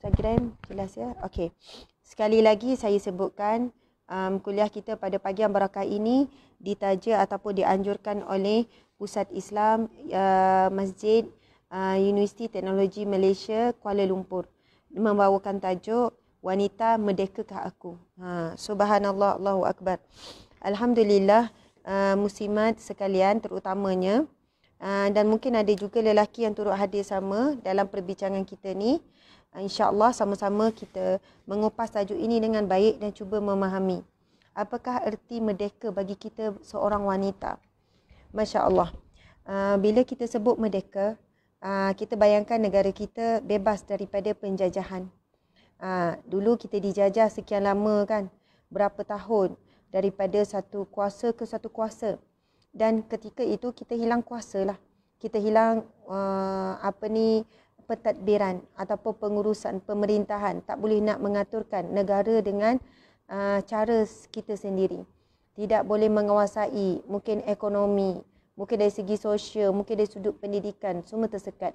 Instagram jelas ya. Okey. Sekali lagi saya sebutkan um, kuliah kita pada pagi yang barakah ini ditaja ataupun dianjurkan oleh Pusat Islam uh, Masjid uh, Universiti Teknologi Malaysia Kuala Lumpur membawakan tajuk Wanita Merdekakah Aku. Ha subhanallah Allahu akbar. Alhamdulillah uh, muslimat sekalian terutamanya Uh, dan mungkin ada juga lelaki yang turut hadir sama dalam perbincangan kita ni. Ah, insyaAllah sama-sama kita mengupas tajuk ini dengan baik dan cuba memahami. Apakah erti merdeka bagi kita seorang wanita? MasyaAllah Uh, bila kita sebut merdeka, uh, kita bayangkan negara kita bebas daripada penjajahan. Uh, dulu kita dijajah sekian lama kan, berapa tahun daripada satu kuasa ke satu kuasa. Dan ketika itu kita hilang kuasa lah. Kita hilang uh, apa ni, pentadbiran ataupun pengurusan pemerintahan tak boleh nak mengaturkan negara dengan uh, cara kita sendiri tidak boleh menguasai mungkin ekonomi mungkin dari segi sosial mungkin dari sudut pendidikan semua tersekat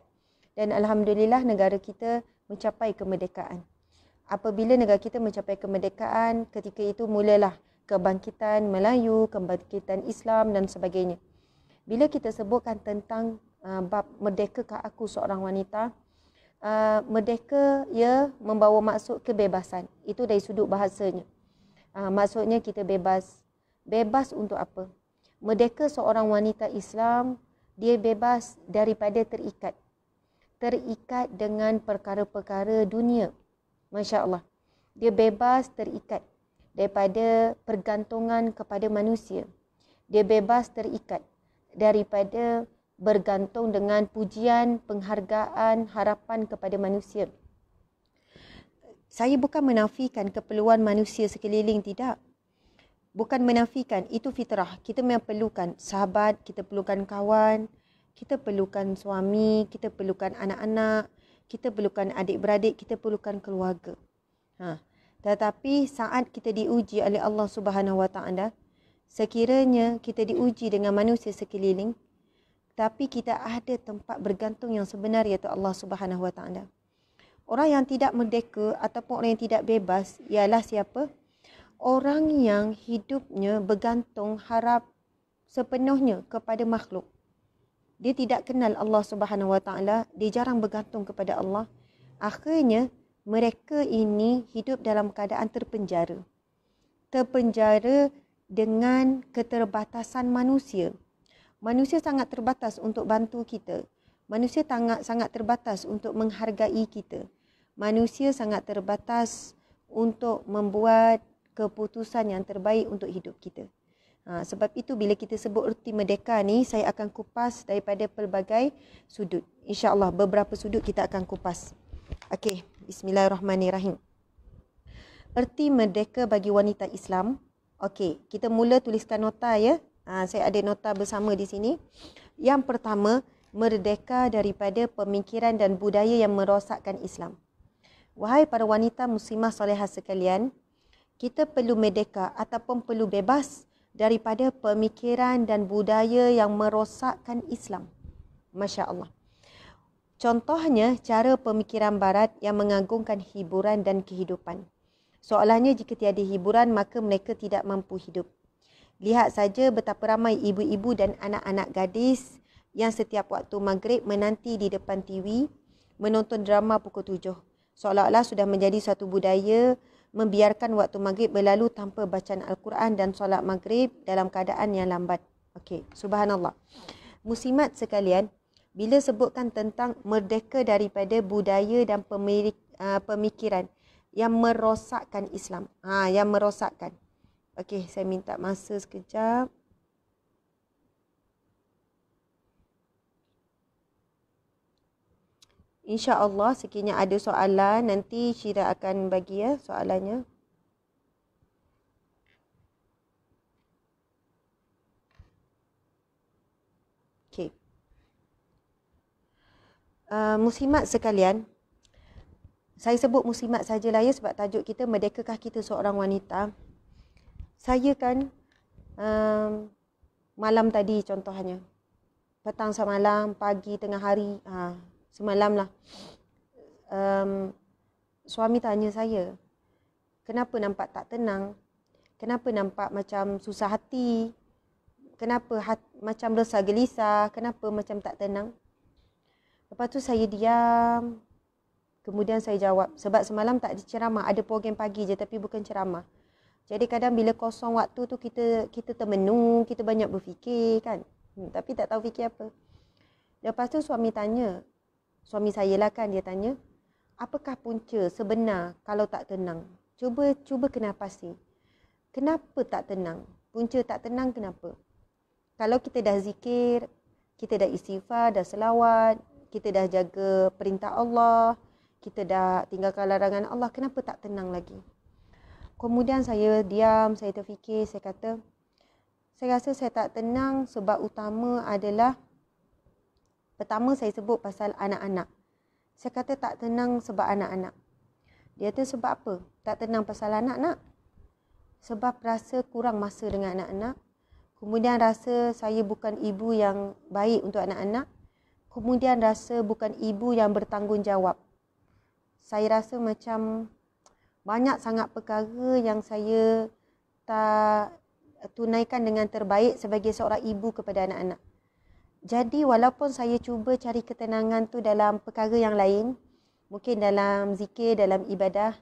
dan alhamdulillah negara kita mencapai kemerdekaan apabila negara kita mencapai kemerdekaan ketika itu mulalah kebangkitan Melayu kebangkitan Islam dan sebagainya bila kita sebutkan tentang uh, bab merdeka ke aku seorang wanita Ah, merdeka ya membawa maksud kebebasan. Itu dari sudut bahasanya. Uh, maksudnya kita bebas. Bebas untuk apa? Merdeka seorang wanita Islam, dia bebas daripada terikat. Terikat dengan perkara-perkara dunia. Masya Allah. Dia bebas terikat daripada pergantungan kepada manusia. Dia bebas terikat daripada bergantung dengan pujian, penghargaan, harapan kepada manusia. Saya bukan menafikan keperluan manusia sekeliling tidak. Bukan menafikan, itu fitrah. Kita memang perlukan sahabat, kita perlukan kawan, kita perlukan suami, kita perlukan anak-anak, kita perlukan adik-beradik, kita perlukan keluarga. Ha. Tetapi saat kita diuji oleh Allah Subhanahu sekiranya kita diuji dengan manusia sekeliling, tapi kita ada tempat bergantung yang sebenar iaitu Allah Subhanahu Wa Taala. Orang yang tidak merdeka ataupun orang yang tidak bebas ialah siapa? Orang yang hidupnya bergantung harap sepenuhnya kepada makhluk. Dia tidak kenal Allah Subhanahu Wa Taala, dia jarang bergantung kepada Allah. Akhirnya mereka ini hidup dalam keadaan terpenjara. Terpenjara dengan keterbatasan manusia manusia sangat terbatas untuk bantu kita. Manusia sangat sangat terbatas untuk menghargai kita. Manusia sangat terbatas untuk membuat keputusan yang terbaik untuk hidup kita. Ha, sebab itu bila kita sebut erti merdeka ni, saya akan kupas daripada pelbagai sudut. Insya Allah beberapa sudut kita akan kupas. Okey, bismillahirrahmanirrahim. Erti merdeka bagi wanita Islam. Okey, kita mula tuliskan nota ya. Ha, saya ada nota bersama di sini. Yang pertama, merdeka daripada pemikiran dan budaya yang merosakkan Islam. Wahai para wanita muslimah solehah sekalian, kita perlu merdeka ataupun perlu bebas daripada pemikiran dan budaya yang merosakkan Islam. Masya Allah. Contohnya, cara pemikiran Barat yang mengagungkan hiburan dan kehidupan. Soalannya, jika tiada hiburan, maka mereka tidak mampu hidup. Lihat saja betapa ramai ibu-ibu dan anak-anak gadis yang setiap waktu maghrib menanti di depan TV menonton drama pukul tujuh. Seolah-olah sudah menjadi satu budaya membiarkan waktu maghrib berlalu tanpa bacaan Al-Quran dan solat maghrib dalam keadaan yang lambat. Okey, subhanallah. Musimat sekalian, bila sebutkan tentang merdeka daripada budaya dan ah, pemikiran yang merosakkan Islam. Ha, yang merosakkan. Okey, saya minta masa sekejap. InsyaAllah sekiranya ada soalan nanti Syira akan bagi ya soalannya. Okey. Uh, muslimat sekalian, saya sebut muslimat sajalah ya sebab tajuk kita Merdekakah Kita Seorang Wanita saya kan um, malam tadi contohnya petang sama malam pagi tengah hari ha, semalam lah um, suami tanya saya kenapa nampak tak tenang kenapa nampak macam susah hati kenapa hat, macam resah gelisah kenapa macam tak tenang lepas tu saya diam kemudian saya jawab sebab semalam tak ada ceramah ada program pagi je tapi bukan ceramah jadi kadang bila kosong waktu tu kita kita termenung, kita banyak berfikir kan. Hmm, tapi tak tahu fikir apa. Lepas tu suami tanya, suami saya lah kan dia tanya, apakah punca sebenar kalau tak tenang? Cuba cuba kenapa sih? Kenapa tak tenang? Punca tak tenang kenapa? Kalau kita dah zikir, kita dah istighfar, dah selawat, kita dah jaga perintah Allah, kita dah tinggalkan larangan Allah, kenapa tak tenang lagi? Kemudian saya diam, saya terfikir, saya kata saya rasa saya tak tenang sebab utama adalah pertama saya sebut pasal anak-anak. Saya kata tak tenang sebab anak-anak. Dia tu sebab apa? Tak tenang pasal anak anak Sebab rasa kurang masa dengan anak-anak. Kemudian rasa saya bukan ibu yang baik untuk anak-anak. Kemudian rasa bukan ibu yang bertanggungjawab. Saya rasa macam banyak sangat perkara yang saya tak tunaikan dengan terbaik sebagai seorang ibu kepada anak-anak. Jadi walaupun saya cuba cari ketenangan tu dalam perkara yang lain, mungkin dalam zikir, dalam ibadah,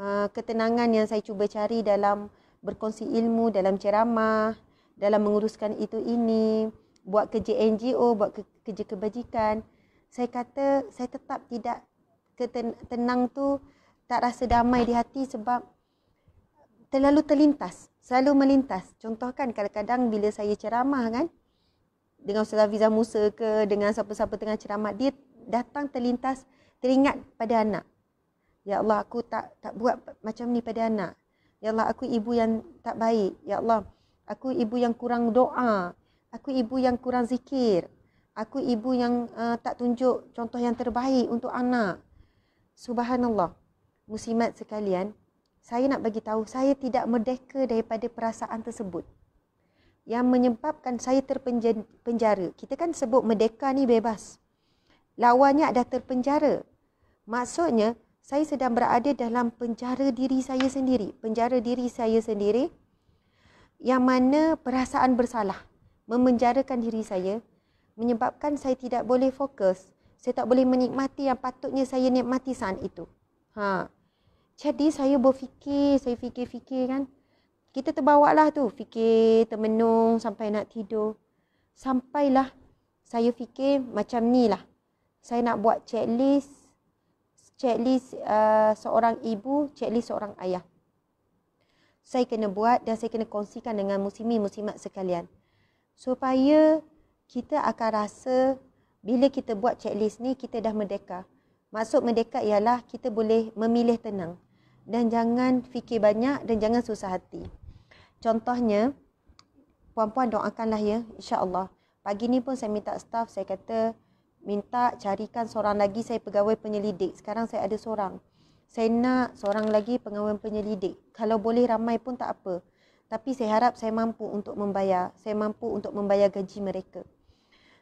eh, ketenangan yang saya cuba cari dalam berkongsi ilmu, dalam ceramah, dalam menguruskan itu ini, buat kerja NGO, buat kerja kebajikan, saya kata saya tetap tidak ketenang tu tak rasa damai di hati sebab terlalu terlintas, selalu melintas. Contoh kan kadang-kadang bila saya ceramah kan dengan Ustaz Hafizah Musa ke dengan siapa-siapa tengah ceramah dia datang terlintas teringat pada anak. Ya Allah aku tak tak buat macam ni pada anak. Ya Allah aku ibu yang tak baik. Ya Allah aku ibu yang kurang doa. Aku ibu yang kurang zikir. Aku ibu yang uh, tak tunjuk contoh yang terbaik untuk anak. Subhanallah muslimat sekalian, saya nak bagi tahu saya tidak merdeka daripada perasaan tersebut. Yang menyebabkan saya terpenjara. Kita kan sebut merdeka ni bebas. Lawannya ada terpenjara. Maksudnya saya sedang berada dalam penjara diri saya sendiri. Penjara diri saya sendiri yang mana perasaan bersalah memenjarakan diri saya menyebabkan saya tidak boleh fokus. Saya tak boleh menikmati yang patutnya saya nikmati saat itu. Haa. Jadi saya berfikir, saya fikir-fikir kan. Kita terbawa lah tu, fikir termenung sampai nak tidur. Sampailah saya fikir macam ni lah. Saya nak buat checklist. Checklist uh, seorang ibu, checklist seorang ayah. Saya kena buat dan saya kena kongsikan dengan musimi-musimat sekalian. Supaya kita akan rasa bila kita buat checklist ni, kita dah merdeka. Maksud merdeka ialah kita boleh memilih tenang dan jangan fikir banyak dan jangan susah hati. Contohnya, puan-puan doakanlah ya, insya Allah. Pagi ni pun saya minta staf saya kata, minta carikan seorang lagi saya pegawai penyelidik. Sekarang saya ada seorang. Saya nak seorang lagi pegawai penyelidik. Kalau boleh ramai pun tak apa. Tapi saya harap saya mampu untuk membayar. Saya mampu untuk membayar gaji mereka.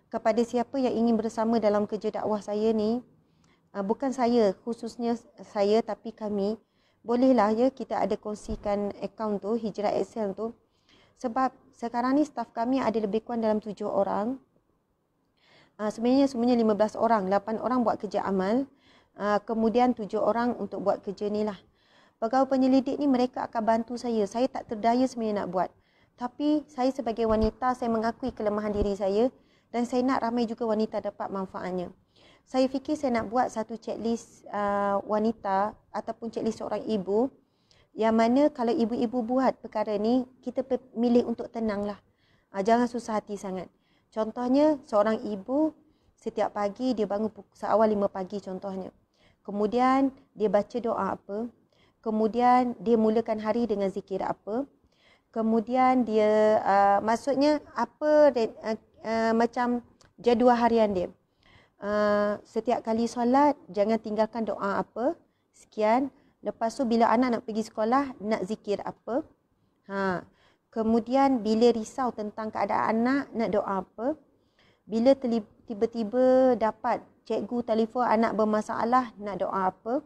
Kepada siapa yang ingin bersama dalam kerja dakwah saya ni, ah, bukan saya, khususnya saya tapi kami, bolehlah ya kita ada kongsikan akaun tu hijrah excel tu sebab sekarang ni staff kami ada lebih kurang dalam tujuh orang uh, sebenarnya semuanya lima belas orang lapan orang buat kerja amal uh, kemudian tujuh orang untuk buat kerja ni lah pegawai penyelidik ni mereka akan bantu saya saya tak terdaya sebenarnya nak buat tapi saya sebagai wanita saya mengakui kelemahan diri saya dan saya nak ramai juga wanita dapat manfaatnya saya fikir saya nak buat satu checklist uh, wanita ataupun checklist seorang ibu yang mana kalau ibu-ibu buat perkara ni kita pilih untuk tenanglah. Uh, jangan susah hati sangat. Contohnya seorang ibu setiap pagi dia bangun pukul seawal 5 pagi contohnya. Kemudian dia baca doa apa? Kemudian dia mulakan hari dengan zikir apa? Kemudian dia uh, maksudnya apa uh, uh, macam jadual harian dia uh, setiap kali solat jangan tinggalkan doa apa sekian lepas tu bila anak nak pergi sekolah nak zikir apa ha kemudian bila risau tentang keadaan anak nak doa apa bila tiba-tiba dapat cikgu telefon anak bermasalah nak doa apa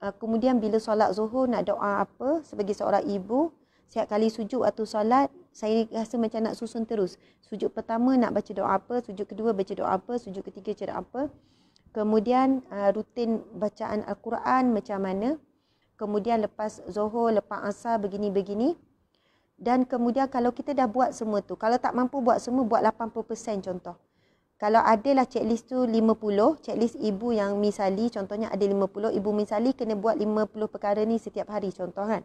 uh, kemudian bila solat zuhur nak doa apa sebagai seorang ibu setiap kali sujud atau solat saya rasa macam nak susun terus. Sujud pertama nak baca doa apa, sujud kedua baca doa apa, sujud ketiga cerita apa. Kemudian uh, rutin bacaan Al-Quran macam mana. Kemudian lepas zohor lepas asar, begini-begini. Dan kemudian kalau kita dah buat semua tu, kalau tak mampu buat semua, buat 80% contoh. Kalau ada lah checklist tu 50, checklist ibu yang misali contohnya ada 50, ibu misali kena buat 50 perkara ni setiap hari contoh kan.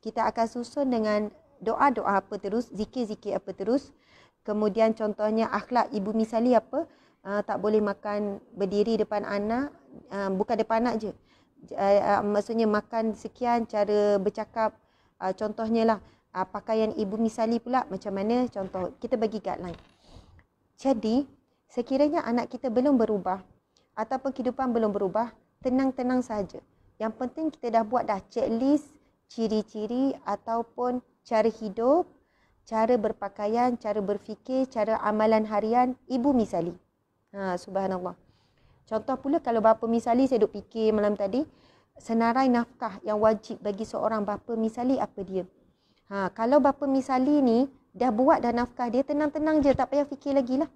Kita akan susun dengan doa-doa apa terus, zikir-zikir apa terus. Kemudian contohnya akhlak ibu misali apa? Uh, tak boleh makan berdiri depan anak, uh, bukan depan anak je. Uh, maksudnya makan sekian cara bercakap uh, contohnya lah. Uh, pakaian ibu misali pula macam mana contoh kita bagi guideline. Jadi sekiranya anak kita belum berubah ataupun kehidupan belum berubah, tenang-tenang saja. Yang penting kita dah buat dah checklist ciri-ciri ataupun cara hidup, cara berpakaian, cara berfikir, cara amalan harian ibu misali. Ha, subhanallah. Contoh pula kalau bapa misali saya duk fikir malam tadi, senarai nafkah yang wajib bagi seorang bapa misali apa dia? Ha, kalau bapa misali ni dah buat dah nafkah dia tenang-tenang je tak payah fikir lagi lah.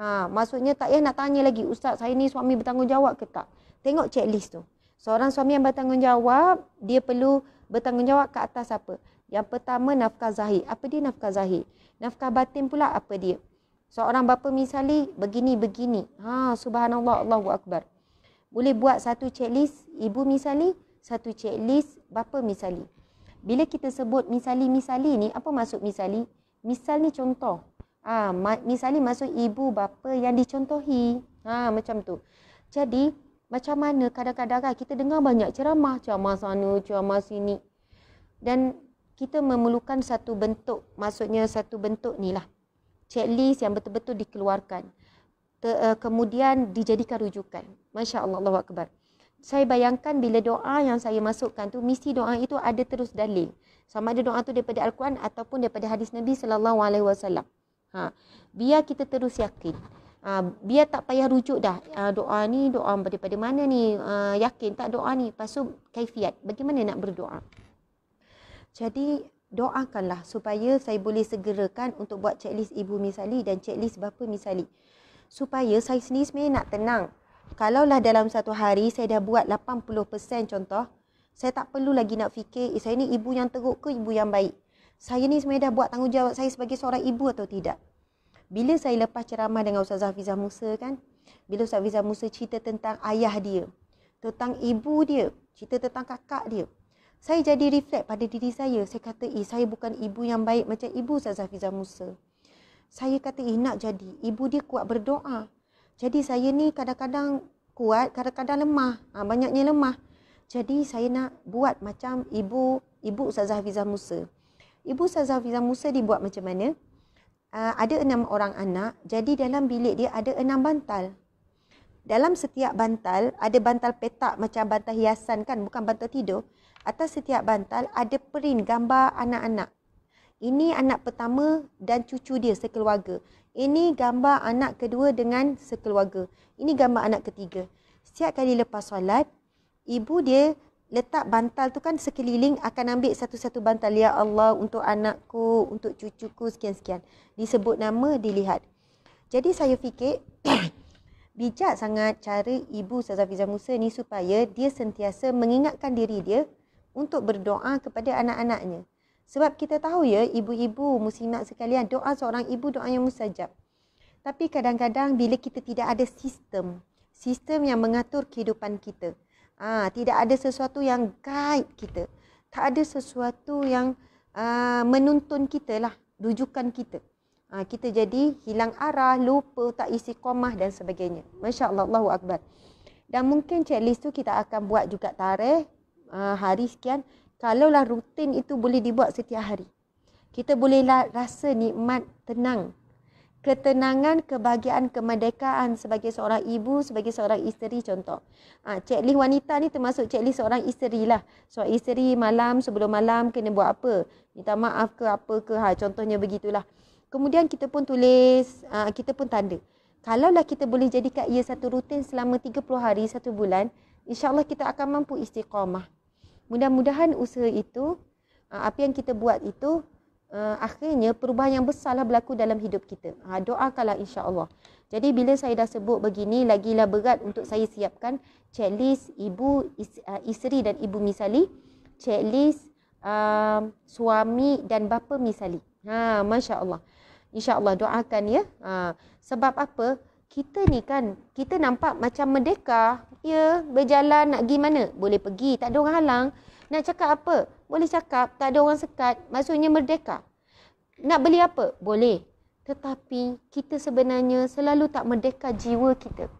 Ha, maksudnya tak payah nak tanya lagi ustaz saya ni suami bertanggungjawab ke tak? Tengok checklist tu. Seorang suami yang bertanggungjawab, dia perlu bertanggungjawab ke atas apa? Yang pertama nafkah zahir. Apa dia nafkah zahir? Nafkah batin pula apa dia? Seorang bapa misali begini begini. Ha subhanallah Allahu akbar. Boleh buat satu checklist ibu misali, satu checklist bapa misali. Bila kita sebut misali-misali ni apa maksud misali? Misal ni contoh. Ha misali maksud ibu bapa yang dicontohi. Ha macam tu. Jadi macam mana kadang-kadang kan kita dengar banyak ceramah, ceramah sana, ceramah sini. Dan kita memerlukan satu bentuk maksudnya satu bentuk ni lah checklist yang betul-betul dikeluarkan Ter, uh, eh, kemudian dijadikan rujukan Masya Allah Allah Akbar saya bayangkan bila doa yang saya masukkan tu mesti doa itu ada terus dalil sama ada doa tu daripada Al-Quran ataupun daripada hadis Nabi sallallahu alaihi wasallam ha biar kita terus yakin Ha, biar tak payah rujuk dah ha, doa ni doa daripada mana ni ha, yakin tak doa ni pasal kaifiat bagaimana nak berdoa jadi doakanlah supaya saya boleh segerakan untuk buat checklist ibu misali dan checklist bapa misali. Supaya saya sendiri sebenarnya nak tenang. Kalaulah dalam satu hari saya dah buat 80% contoh, saya tak perlu lagi nak fikir eh, saya ni ibu yang teruk ke ibu yang baik. Saya ni sebenarnya dah buat tanggungjawab saya sebagai seorang ibu atau tidak. Bila saya lepas ceramah dengan Ustaz Hafizah Musa kan, bila Ustaz Hafizah Musa cerita tentang ayah dia, tentang ibu dia, cerita tentang kakak dia, saya jadi reflect pada diri saya. Saya kata, eh, saya bukan ibu yang baik macam ibu Ustaz Zafiza Musa. Saya kata, eh, nak jadi. Ibu dia kuat berdoa. Jadi saya ni kadang-kadang kuat, kadang-kadang lemah. Ha, banyaknya lemah. Jadi saya nak buat macam ibu ibu Ustaz Zafiza Musa. Ibu Ustaz Zafiza Musa dibuat macam mana? Uh, ada enam orang anak. Jadi dalam bilik dia ada enam bantal. Dalam setiap bantal, ada bantal petak macam bantal hiasan kan? Bukan bantal tidur. Atas setiap bantal ada perin gambar anak-anak. Ini anak pertama dan cucu dia sekeluarga. Ini gambar anak kedua dengan sekeluarga. Ini gambar anak ketiga. Setiap kali lepas solat, ibu dia letak bantal tu kan sekeliling akan ambil satu-satu bantal. Ya Allah untuk anakku, untuk cucuku, sekian-sekian. Disebut nama, dilihat. Jadi saya fikir bijak sangat cara ibu Ustazah Fizah Musa ni supaya dia sentiasa mengingatkan diri dia untuk berdoa kepada anak-anaknya. Sebab kita tahu ya, ibu-ibu muslimat sekalian, doa seorang ibu doa yang mustajab. Tapi kadang-kadang bila kita tidak ada sistem, sistem yang mengatur kehidupan kita, ha, tidak ada sesuatu yang guide kita, tak ada sesuatu yang uh, menuntun kita lah, rujukan kita. Ha, kita jadi hilang arah, lupa, tak isi komah dan sebagainya. Masya Allah, Allahu Akbar. Dan mungkin checklist tu kita akan buat juga tarikh Ah, hari sekian kalaulah rutin itu boleh dibuat setiap hari kita bolehlah rasa nikmat tenang ketenangan kebahagiaan kemerdekaan sebagai seorang ibu sebagai seorang isteri contoh ah ha, checklist wanita ni termasuk checklist seorang isteri lah seorang isteri malam sebelum malam kena buat apa minta maaf ke apa ke ha contohnya begitulah kemudian kita pun tulis ha, kita pun tanda kalaulah kita boleh jadikan ia satu rutin selama 30 hari satu bulan insyaallah kita akan mampu istiqamah Mudah-mudahan usaha itu, uh, apa yang kita buat itu, uh, akhirnya perubahan yang besarlah berlaku dalam hidup kita. Ha, doakanlah insya Allah. Jadi bila saya dah sebut begini, lagilah berat untuk saya siapkan checklist ibu, uh, isteri dan ibu misali, checklist um, suami dan bapa misali. Ha, Masya Allah. Insya Allah doakan ya. Ha, sebab apa? Sebab apa? kita ni kan kita nampak macam merdeka ya berjalan nak pergi mana boleh pergi tak ada orang halang nak cakap apa boleh cakap tak ada orang sekat maksudnya merdeka nak beli apa boleh tetapi kita sebenarnya selalu tak merdeka jiwa kita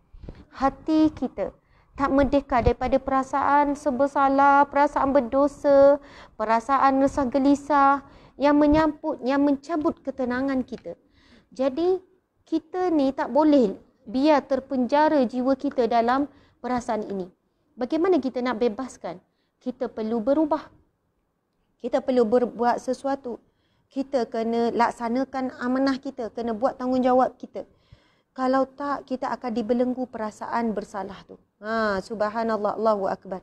hati kita tak merdeka daripada perasaan sebersalah perasaan berdosa perasaan resah gelisah yang menyamput yang mencabut ketenangan kita jadi kita ni tak boleh biar terpenjara jiwa kita dalam perasaan ini. Bagaimana kita nak bebaskan? Kita perlu berubah. Kita perlu berbuat sesuatu. Kita kena laksanakan amanah kita, kena buat tanggungjawab kita. Kalau tak, kita akan dibelenggu perasaan bersalah tu. Ha, subhanallah, Allahu Akbar.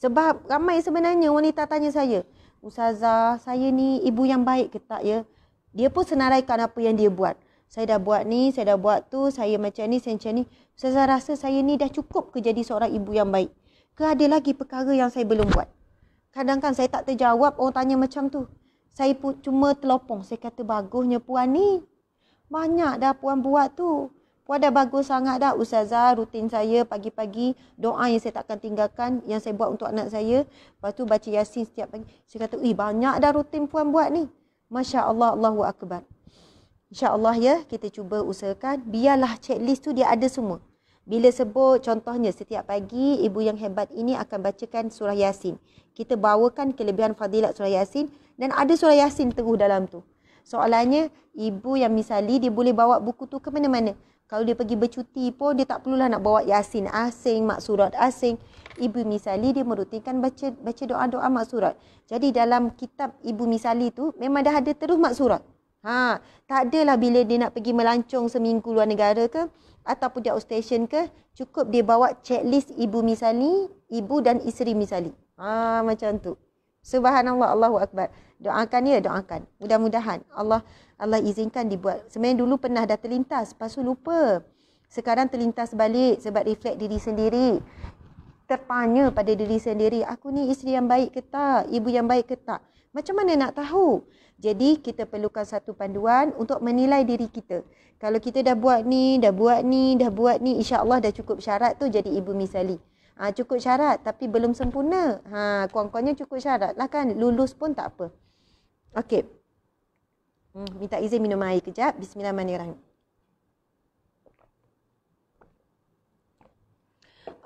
Sebab ramai sebenarnya wanita tanya saya, Ustazah, saya ni ibu yang baik ke tak ya? Dia pun senaraikan apa yang dia buat saya dah buat ni, saya dah buat tu, saya macam ni, saya macam ni. Saya rasa saya ni dah cukup ke jadi seorang ibu yang baik? Ke ada lagi perkara yang saya belum buat? Kadang-kadang kan saya tak terjawab orang tanya macam tu. Saya pun cuma telopong. Saya kata bagusnya puan ni. Banyak dah puan buat tu. Puan dah bagus sangat dah. Ustazah rutin saya pagi-pagi. Doa yang saya takkan tinggalkan. Yang saya buat untuk anak saya. Lepas tu baca yasin setiap pagi. Saya kata, eh banyak dah rutin puan buat ni. Masya Allah, Allahu Akbar. InsyaAllah ya, kita cuba usahakan. Biarlah checklist tu dia ada semua. Bila sebut contohnya setiap pagi ibu yang hebat ini akan bacakan surah Yasin. Kita bawakan kelebihan fadilat surah Yasin dan ada surah Yasin teguh dalam tu. Soalannya ibu yang misali dia boleh bawa buku tu ke mana-mana. Kalau dia pergi bercuti pun dia tak perlulah nak bawa Yasin asing, mak surat asing. Ibu misali dia merutinkan baca baca doa-doa mak surat. Jadi dalam kitab ibu misali tu memang dah ada terus mak surat. Ha, tak adalah bila dia nak pergi melancong seminggu luar negara ke ataupun di outstation ke, cukup dia bawa checklist ibu misali, ibu dan isteri misali. Ha, macam tu. Subhanallah Allahu Akbar. Doakan ya, doakan. Mudah-mudahan Allah Allah izinkan dibuat. Sebenarnya dulu pernah dah terlintas, lepas tu lupa. Sekarang terlintas balik sebab reflect diri sendiri. Tertanya pada diri sendiri, aku ni isteri yang baik ke tak? Ibu yang baik ke tak? Macam mana nak tahu? Jadi kita perlukan satu panduan untuk menilai diri kita. Kalau kita dah buat ni, dah buat ni, dah buat ni, insya-Allah dah cukup syarat tu jadi ibu misali. Ha, cukup syarat tapi belum sempurna. Ha, kurang-kurangnya cukup syarat lah kan. Lulus pun tak apa. Okey. Hmm, minta izin minum air kejap. Bismillahirrahmanirrahim.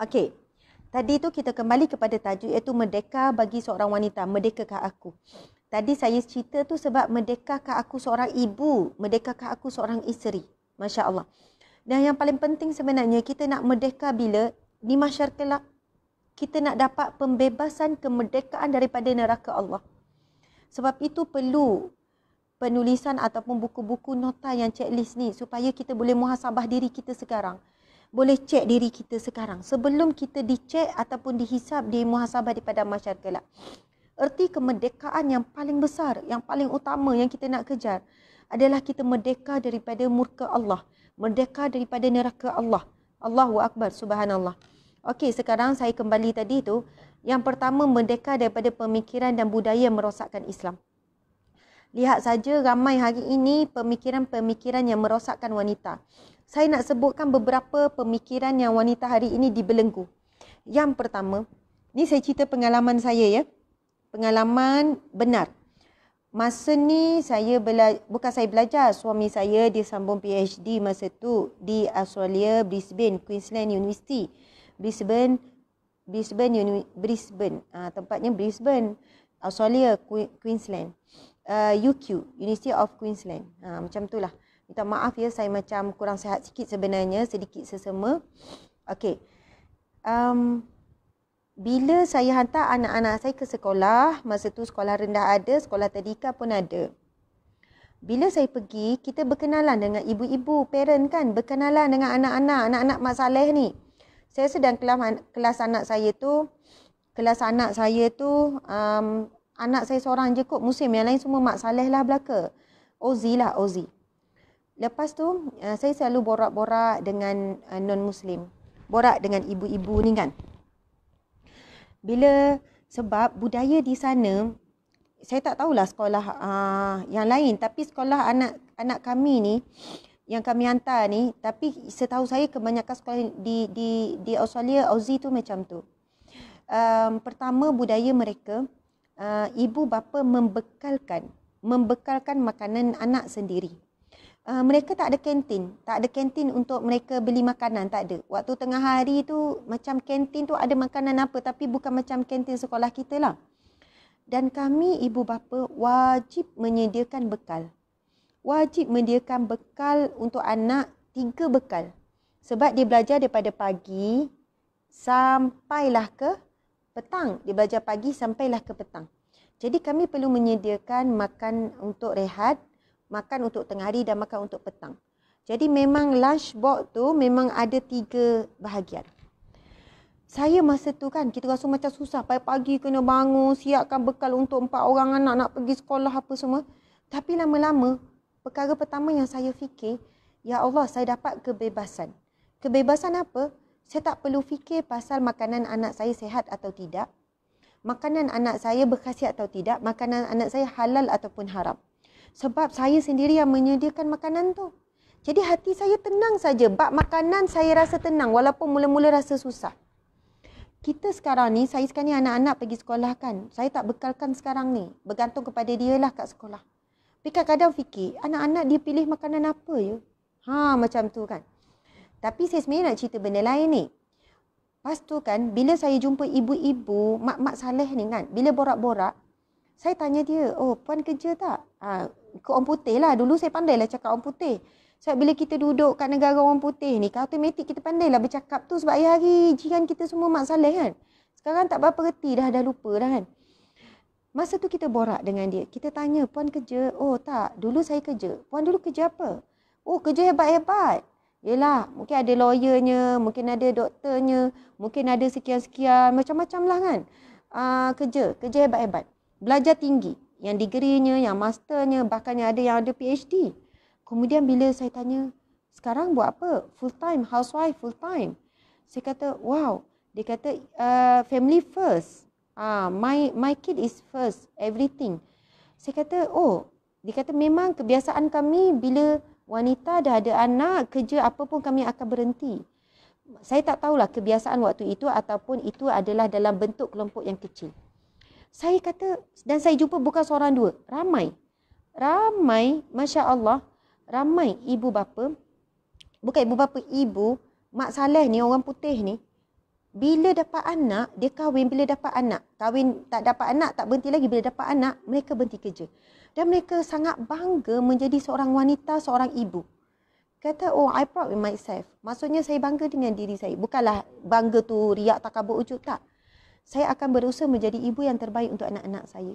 Okey. Tadi tu kita kembali kepada tajuk iaitu merdeka bagi seorang wanita. Merdekakah aku. Tadi saya cerita tu sebab merdekakan aku seorang ibu, merdekakan aku seorang isteri. Masya Allah. Dan yang paling penting sebenarnya kita nak merdeka bila di masyarakat kita nak dapat pembebasan kemerdekaan daripada neraka Allah. Sebab itu perlu penulisan ataupun buku-buku nota yang checklist ni supaya kita boleh muhasabah diri kita sekarang. Boleh cek diri kita sekarang sebelum kita dicek ataupun dihisap di muhasabah daripada masyarakat erti kemerdekaan yang paling besar, yang paling utama yang kita nak kejar adalah kita merdeka daripada murka Allah, merdeka daripada neraka Allah. Allahu Akbar, Subhanallah. Okey, sekarang saya kembali tadi tu. Yang pertama, merdeka daripada pemikiran dan budaya merosakkan Islam. Lihat saja ramai hari ini pemikiran-pemikiran yang merosakkan wanita. Saya nak sebutkan beberapa pemikiran yang wanita hari ini dibelenggu. Yang pertama, ni saya cerita pengalaman saya ya pengalaman benar. Masa ni saya bela- bukan saya belajar, suami saya dia sambung PhD masa tu di Australia Brisbane Queensland University. Brisbane Brisbane Uni- Brisbane uh, tempatnya Brisbane Australia Queensland. Uh, ah, UQ University of Queensland. Uh, macam itulah. Minta maaf ya saya macam kurang sehat sikit sebenarnya, sedikit sesema. Okay. Um, bila saya hantar anak-anak saya ke sekolah, masa tu sekolah rendah ada, sekolah tadika pun ada. Bila saya pergi, kita berkenalan dengan ibu-ibu, parent kan, berkenalan dengan anak-anak, anak-anak Mak Saleh ni. Saya sedang kelas, kelas anak saya tu, kelas anak saya tu, um, anak saya seorang je kot musim, yang lain semua Mak Saleh lah belaka. Ozi lah, Ozi. Lepas tu, uh, saya selalu borak-borak dengan uh, non-Muslim. Borak dengan ibu-ibu ni kan bila sebab budaya di sana saya tak tahulah sekolah uh, yang lain tapi sekolah anak anak kami ni yang kami hantar ni tapi setahu saya kebanyakan sekolah di di di Australia Aussie tu macam tu. Um, pertama budaya mereka uh, ibu bapa membekalkan membekalkan makanan anak sendiri uh, mereka tak ada kantin. Tak ada kantin untuk mereka beli makanan, tak ada. Waktu tengah hari tu macam kantin tu ada makanan apa tapi bukan macam kantin sekolah kita lah. Dan kami ibu bapa wajib menyediakan bekal. Wajib menyediakan bekal untuk anak tiga bekal. Sebab dia belajar daripada pagi sampailah ke petang. Dia belajar pagi sampailah ke petang. Jadi kami perlu menyediakan makan untuk rehat, makan untuk tengah hari dan makan untuk petang. Jadi memang lunch box tu memang ada tiga bahagian. Saya masa tu kan kita rasa macam susah pagi-pagi kena bangun siapkan bekal untuk empat orang anak nak pergi sekolah apa semua. Tapi lama-lama perkara pertama yang saya fikir, ya Allah saya dapat kebebasan. Kebebasan apa? Saya tak perlu fikir pasal makanan anak saya sehat atau tidak. Makanan anak saya berkhasiat atau tidak, makanan anak saya halal ataupun haram sebab saya sendiri yang menyediakan makanan tu. Jadi hati saya tenang saja. Bak makanan saya rasa tenang walaupun mula-mula rasa susah. Kita sekarang ni, saya sekarang ni anak-anak pergi sekolah kan. Saya tak bekalkan sekarang ni. Bergantung kepada dia lah kat sekolah. Tapi kadang-kadang fikir, anak-anak dia pilih makanan apa ya? Ha macam tu kan. Tapi saya sebenarnya nak cerita benda lain ni. Lepas tu kan, bila saya jumpa ibu-ibu, mak-mak saleh ni kan, bila borak-borak, saya tanya dia, oh puan kerja tak? Ha, ah, ke orang putih lah. Dulu saya pandai lah cakap orang putih. Sebab bila kita duduk kat negara orang putih ni, kan automatik kita pandai lah bercakap tu sebab hari-hari jiran kita semua mak saleh kan. Sekarang tak berapa reti dah, dah lupa dah kan. Masa tu kita borak dengan dia. Kita tanya, puan kerja? Oh tak, dulu saya kerja. Puan dulu kerja apa? Oh kerja hebat-hebat. Yelah, mungkin ada lawyernya, mungkin ada doktornya, mungkin ada sekian-sekian, macam-macam lah kan. Uh, kerja, kerja hebat-hebat belajar tinggi yang degree-nya, yang masternya, bahkan yang ada yang ada PhD. Kemudian bila saya tanya, sekarang buat apa? Full time, housewife full time. Saya kata, wow. Dia kata, uh, family first. Ah, uh, my my kid is first, everything. Saya kata, oh. Dia kata, memang kebiasaan kami bila wanita dah ada anak, kerja apa pun kami akan berhenti. Saya tak tahulah kebiasaan waktu itu ataupun itu adalah dalam bentuk kelompok yang kecil saya kata dan saya jumpa bukan seorang dua ramai ramai masya Allah ramai ibu bapa bukan ibu bapa ibu mak saleh ni orang putih ni bila dapat anak dia kahwin bila dapat anak kahwin tak dapat anak tak berhenti lagi bila dapat anak mereka berhenti kerja dan mereka sangat bangga menjadi seorang wanita seorang ibu kata oh i proud with myself maksudnya saya bangga dengan diri saya bukanlah bangga tu riak tak, kabut, ucuk, tak saya akan berusaha menjadi ibu yang terbaik untuk anak-anak saya.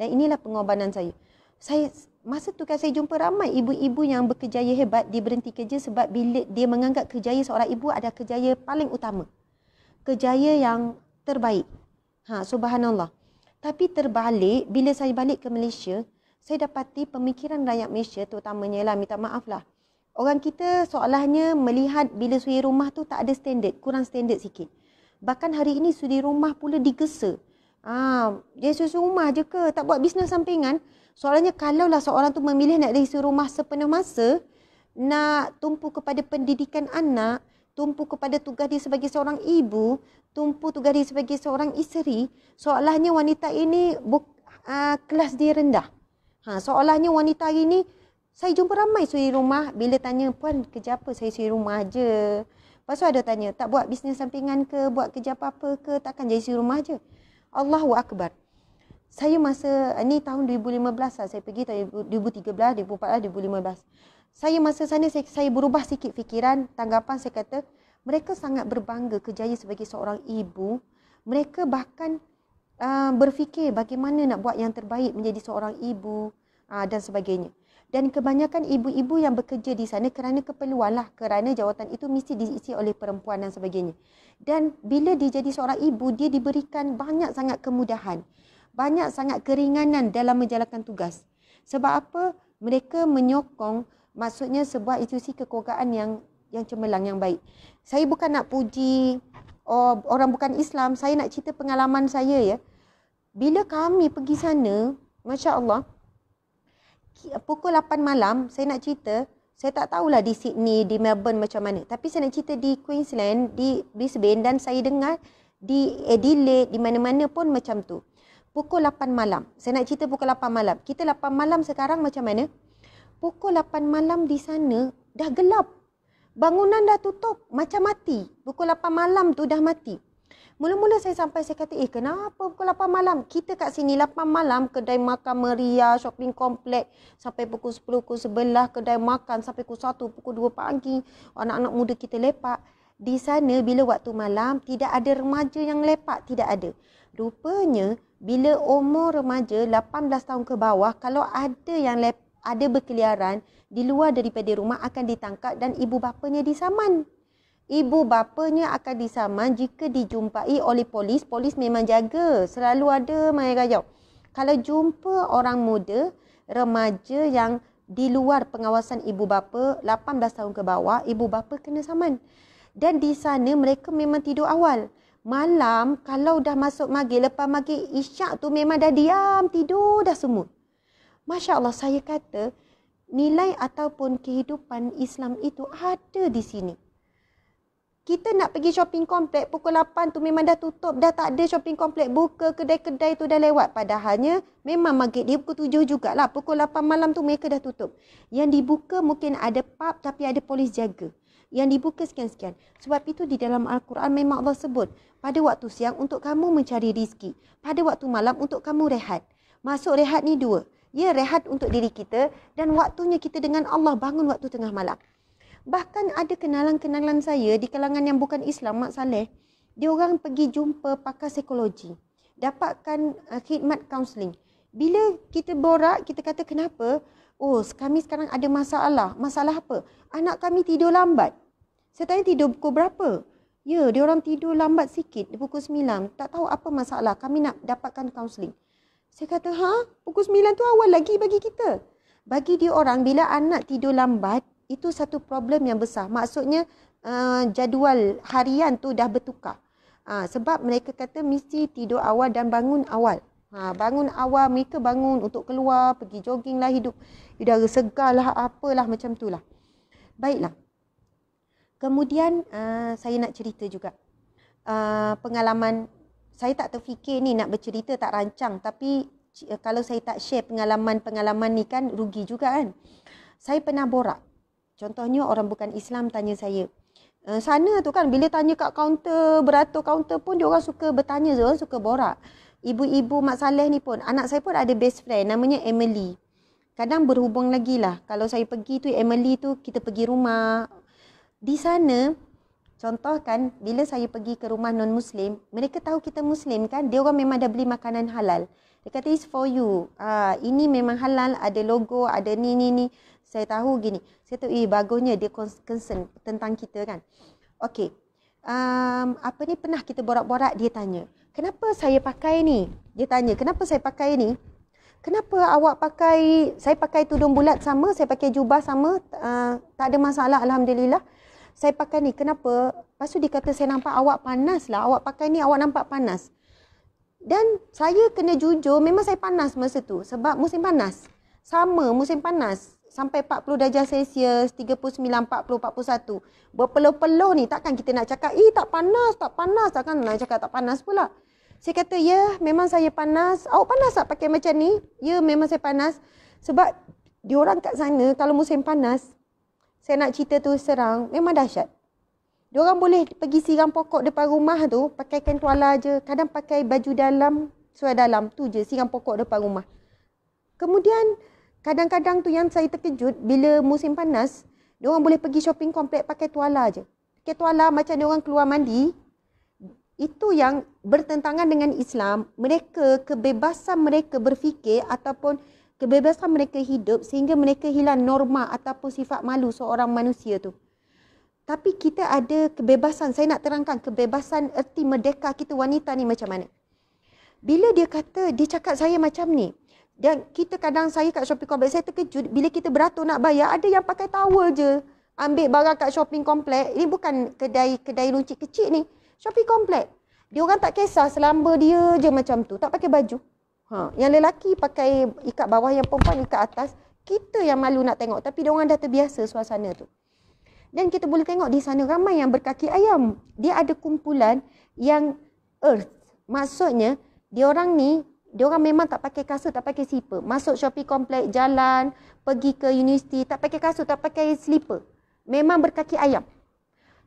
Dan inilah pengorbanan saya. Saya masa tu kan saya jumpa ramai ibu-ibu yang berkejaya hebat dia berhenti kerja sebab bila dia menganggap kejaya seorang ibu adalah kejaya paling utama. Kejaya yang terbaik. Ha subhanallah. Tapi terbalik bila saya balik ke Malaysia, saya dapati pemikiran rakyat Malaysia terutamanya lah minta maaf lah. Orang kita seolahnya melihat bila suri rumah tu tak ada standard, kurang standard sikit. Bahkan hari ini sudi rumah pula digesa. ha, dia susu rumah je ke? Tak buat bisnes sampingan? Soalannya kalaulah seorang tu memilih nak isi rumah sepenuh masa, nak tumpu kepada pendidikan anak, tumpu kepada tugas dia sebagai seorang ibu, tumpu tugas dia sebagai seorang isteri, seolahnya wanita ini buk, ha, kelas dia rendah. Ha, seolahnya wanita ini, saya jumpa ramai suri rumah, bila tanya, puan kerja apa saya suri rumah je. Lepas tu ada tanya, tak buat bisnes sampingan ke, buat kerja apa-apa ke, takkan jadi si rumah je. Allahu Akbar. Saya masa, eh, ni tahun 2015 lah, saya pergi tahun 2013, 2014, 2015. Saya masa sana, saya, saya berubah sikit fikiran, tanggapan saya kata, mereka sangat berbangga kejaya sebagai seorang ibu. Mereka bahkan uh, berfikir bagaimana nak buat yang terbaik menjadi seorang ibu uh, dan sebagainya dan kebanyakan ibu-ibu yang bekerja di sana kerana keperluan lah kerana jawatan itu mesti diisi oleh perempuan dan sebagainya. Dan bila dia jadi seorang ibu, dia diberikan banyak sangat kemudahan, banyak sangat keringanan dalam menjalankan tugas. Sebab apa? Mereka menyokong maksudnya sebuah institusi kekeluargaan yang yang cemerlang yang baik. Saya bukan nak puji oh, orang bukan Islam, saya nak cerita pengalaman saya ya. Bila kami pergi sana, masya-Allah, pukul 8 malam saya nak cerita saya tak tahulah di Sydney, di Melbourne macam mana. Tapi saya nak cerita di Queensland, di Brisbane dan saya dengar di Adelaide, di mana-mana pun macam tu. Pukul 8 malam. Saya nak cerita pukul 8 malam. Kita 8 malam sekarang macam mana? Pukul 8 malam di sana dah gelap. Bangunan dah tutup macam mati. Pukul 8 malam tu dah mati. Mula-mula saya sampai saya kata, "Eh, kenapa pukul 8 malam? Kita kat sini 8 malam kedai makan meriah, shopping complex sampai pukul 10, pukul 11 kedai makan sampai pukul 1, pukul 2 pagi. Anak-anak muda kita lepak. Di sana bila waktu malam tidak ada remaja yang lepak, tidak ada. Rupanya bila umur remaja 18 tahun ke bawah kalau ada yang lep, ada berkeliaran di luar daripada rumah akan ditangkap dan ibu bapanya disaman ibu bapanya akan disaman jika dijumpai oleh polis. Polis memang jaga. Selalu ada main rayau. Kalau jumpa orang muda, remaja yang di luar pengawasan ibu bapa 18 tahun ke bawah, ibu bapa kena saman. Dan di sana mereka memang tidur awal. Malam kalau dah masuk maghrib, lepas maghrib isyak tu memang dah diam, tidur dah semua. Masya Allah saya kata nilai ataupun kehidupan Islam itu ada di sini kita nak pergi shopping komplek pukul 8 tu memang dah tutup dah tak ada shopping komplek buka kedai-kedai tu dah lewat padahalnya memang maghrib dia pukul 7 jugalah pukul 8 malam tu mereka dah tutup yang dibuka mungkin ada pub tapi ada polis jaga yang dibuka sekian-sekian sebab itu di dalam al-Quran memang Allah sebut pada waktu siang untuk kamu mencari rizki pada waktu malam untuk kamu rehat masuk rehat ni dua ya rehat untuk diri kita dan waktunya kita dengan Allah bangun waktu tengah malam Bahkan ada kenalan-kenalan saya di kalangan yang bukan Islam, Mak Saleh, orang pergi jumpa pakar psikologi, dapatkan uh, khidmat kaunseling. Bila kita borak, kita kata kenapa? Oh, kami sekarang ada masalah. Masalah apa? Anak kami tidur lambat. Saya tanya tidur pukul berapa? Ya, dia orang tidur lambat sikit, pukul 9. Tak tahu apa masalah. Kami nak dapatkan kaunseling. Saya kata, ha? Pukul 9 tu awal lagi bagi kita. Bagi dia orang, bila anak tidur lambat, itu satu problem yang besar. Maksudnya uh, jadual harian tu dah bertukar. Ha, sebab mereka kata mesti tidur awal dan bangun awal. Ha, bangun awal, mereka bangun untuk keluar, pergi jogging lah hidup. Udara segar lah, apalah macam tu lah. Baiklah. Kemudian uh, saya nak cerita juga. Uh, pengalaman, saya tak terfikir ni nak bercerita, tak rancang. Tapi uh, kalau saya tak share pengalaman-pengalaman ni kan rugi juga kan. Saya pernah borak. Contohnya orang bukan Islam tanya saya. Uh, sana tu kan bila tanya kat kaunter, beratur kaunter pun dia orang suka bertanya, dia orang suka borak. Ibu-ibu Mak Saleh ni pun, anak saya pun ada best friend namanya Emily. Kadang berhubung lagi lah. Kalau saya pergi tu Emily tu kita pergi rumah. Di sana contoh kan bila saya pergi ke rumah non muslim, mereka tahu kita muslim kan, dia orang memang dah beli makanan halal. Dia kata, it's for you. Uh, ini memang halal, ada logo, ada ni, ni, ni saya tahu gini. Saya tahu, eh bagusnya dia concern tentang kita kan. Okey, Um, apa ni pernah kita borak-borak dia tanya. Kenapa saya pakai ni? Dia tanya, kenapa saya pakai ni? Kenapa awak pakai, saya pakai tudung bulat sama, saya pakai jubah sama, uh, tak ada masalah Alhamdulillah. Saya pakai ni, kenapa? Lepas tu dia kata saya nampak awak panas lah, awak pakai ni awak nampak panas. Dan saya kena jujur, memang saya panas masa tu sebab musim panas. Sama musim panas, sampai 40 darjah Celsius, 39, 40, 41. Berpeluh-peluh ni takkan kita nak cakap, eh tak panas, tak panas. Takkan nak cakap tak panas pula. Saya kata, ya memang saya panas. Awak panas tak pakai macam ni? Ya memang saya panas. Sebab diorang kat sana kalau musim panas, saya nak cerita tu serang, memang dahsyat. Diorang boleh pergi siram pokok depan rumah tu, pakai kain kentuala je. Kadang pakai baju dalam, suai dalam tu je, siram pokok depan rumah. Kemudian, kadang-kadang tu yang saya terkejut bila musim panas, dia orang boleh pergi shopping komplek pakai tuala aje. Pakai tuala macam dia orang keluar mandi. Itu yang bertentangan dengan Islam. Mereka kebebasan mereka berfikir ataupun kebebasan mereka hidup sehingga mereka hilang norma ataupun sifat malu seorang manusia tu. Tapi kita ada kebebasan, saya nak terangkan kebebasan erti merdeka kita wanita ni macam mana. Bila dia kata, dia cakap saya macam ni, dan kita kadang saya kat shopping complex saya terkejut bila kita beratur nak bayar ada yang pakai tawa je ambil barang kat shopping complex. Ini bukan kedai-kedai runcit kecil ni. Shopping complex. Dia orang tak kisah selamba dia je macam tu. Tak pakai baju. Ha. Yang lelaki pakai ikat bawah, yang perempuan ikat atas. Kita yang malu nak tengok. Tapi dia orang dah terbiasa suasana tu. Dan kita boleh tengok di sana ramai yang berkaki ayam. Dia ada kumpulan yang earth. Maksudnya, dia orang ni dia orang memang tak pakai kasut, tak pakai slipper. Masuk shopping complex, jalan, pergi ke universiti, tak pakai kasut, tak pakai slipper. Memang berkaki ayam.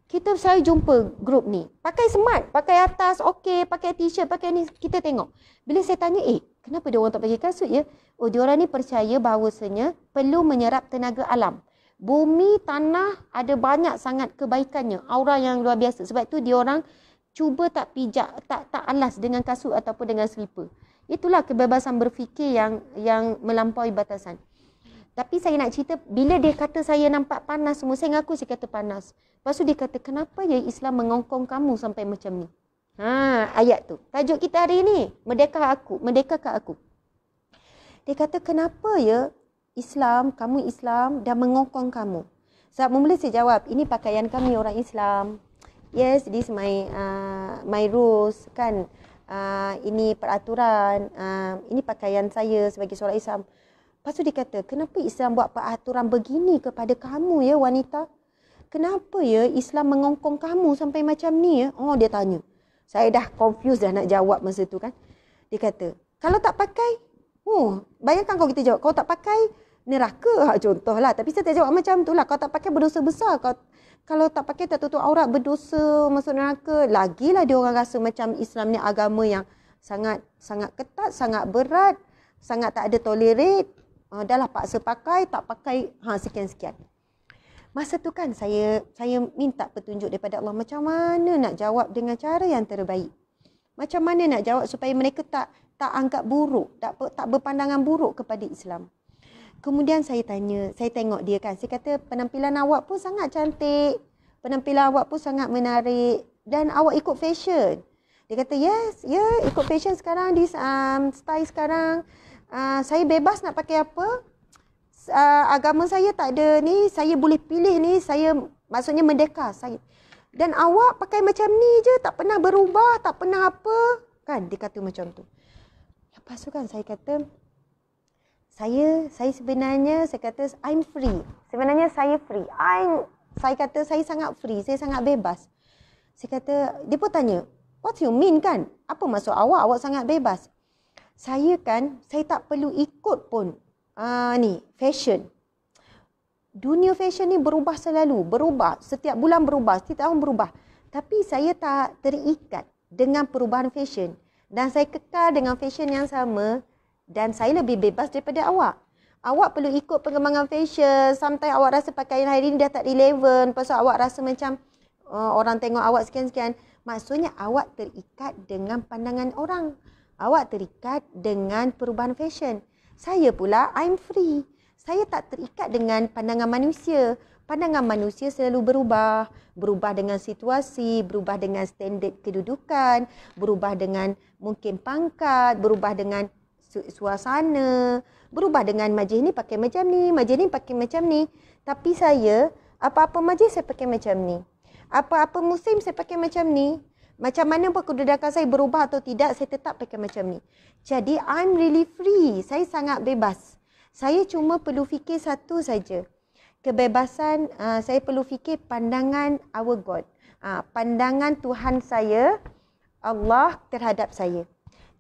Kita saya jumpa grup ni, pakai smart, pakai atas, okey, pakai t-shirt, pakai ni, kita tengok. Bila saya tanya, eh, kenapa dia orang tak pakai kasut ya? Oh, dia orang ni percaya bahawasanya perlu menyerap tenaga alam. Bumi, tanah ada banyak sangat kebaikannya, aura yang luar biasa. Sebab tu dia orang cuba tak pijak, tak tak alas dengan kasut ataupun dengan slipper. Itulah kebebasan berfikir yang yang melampaui batasan. Tapi saya nak cerita, bila dia kata saya nampak panas semua, saya ngaku saya kata panas. Lepas tu dia kata, kenapa ya Islam mengongkong kamu sampai macam ni? Ha, ayat tu. Tajuk kita hari ni, merdeka aku, merdeka ke aku. Dia kata, kenapa ya Islam, kamu Islam dah mengongkong kamu? Sebab mula saya jawab, ini pakaian kami orang Islam. Yes, this my uh, my rules, kan? Ah, ini peraturan uh, ini pakaian saya sebagai seorang Islam. Pastu dia kata, "Kenapa Islam buat peraturan begini kepada kamu ya wanita? Kenapa ya Islam mengongkong kamu sampai macam ni ya?" Oh, dia tanya. Saya dah confused dah nak jawab masa tu kan. Dia kata, "Kalau tak pakai, oh, bayangkan kau kita jawab, kau tak pakai neraka lah. Tapi saya tak jawab macam tu lah. Kau tak pakai berdosa besar. Kau kalau tak pakai tak tutup aurat berdosa masuk neraka lagilah dia orang rasa macam Islam ni agama yang sangat sangat ketat sangat berat sangat tak ada tolerate uh, dah lah paksa pakai tak pakai ha sekian-sekian masa tu kan saya saya minta petunjuk daripada Allah macam mana nak jawab dengan cara yang terbaik macam mana nak jawab supaya mereka tak tak anggap buruk tak tak berpandangan buruk kepada Islam Kemudian saya tanya, saya tengok dia kan. Saya kata penampilan awak pun sangat cantik. Penampilan awak pun sangat menarik dan awak ikut fashion. Dia kata, "Yes, ya, yeah, ikut fashion sekarang di um, style sekarang. Uh, saya bebas nak pakai apa? Uh, agama saya tak ada ni, saya boleh pilih ni, saya maksudnya merdeka saya. Dan awak pakai macam ni je, tak pernah berubah, tak pernah apa." Kan dia kata macam tu. Lepas tu kan saya kata, saya saya sebenarnya saya kata I'm free. Sebenarnya saya free. I'm saya kata saya sangat free, saya sangat bebas. Saya kata dia pun tanya, what you mean kan? Apa maksud awak awak sangat bebas? Saya kan saya tak perlu ikut pun uh, ni fashion. Dunia fashion ni berubah selalu, berubah setiap bulan berubah, setiap tahun berubah. Tapi saya tak terikat dengan perubahan fashion dan saya kekal dengan fashion yang sama dan saya lebih bebas daripada awak. Awak perlu ikut pengembangan fashion. sampai awak rasa pakaian hari ini dah tak relevan. Pasal awak rasa macam uh, orang tengok awak sekian-sekian. Maksudnya awak terikat dengan pandangan orang. Awak terikat dengan perubahan fashion. Saya pula, I'm free. Saya tak terikat dengan pandangan manusia. Pandangan manusia selalu berubah. Berubah dengan situasi, berubah dengan standard kedudukan, berubah dengan mungkin pangkat, berubah dengan suasana berubah dengan majlis ni pakai macam ni majlis ni pakai macam ni tapi saya apa-apa majlis saya pakai macam ni apa-apa musim saya pakai macam ni macam mana pun kedudukan saya berubah atau tidak saya tetap pakai macam ni jadi i'm really free saya sangat bebas saya cuma perlu fikir satu saja kebebasan uh, saya perlu fikir pandangan our god uh, pandangan tuhan saya Allah terhadap saya.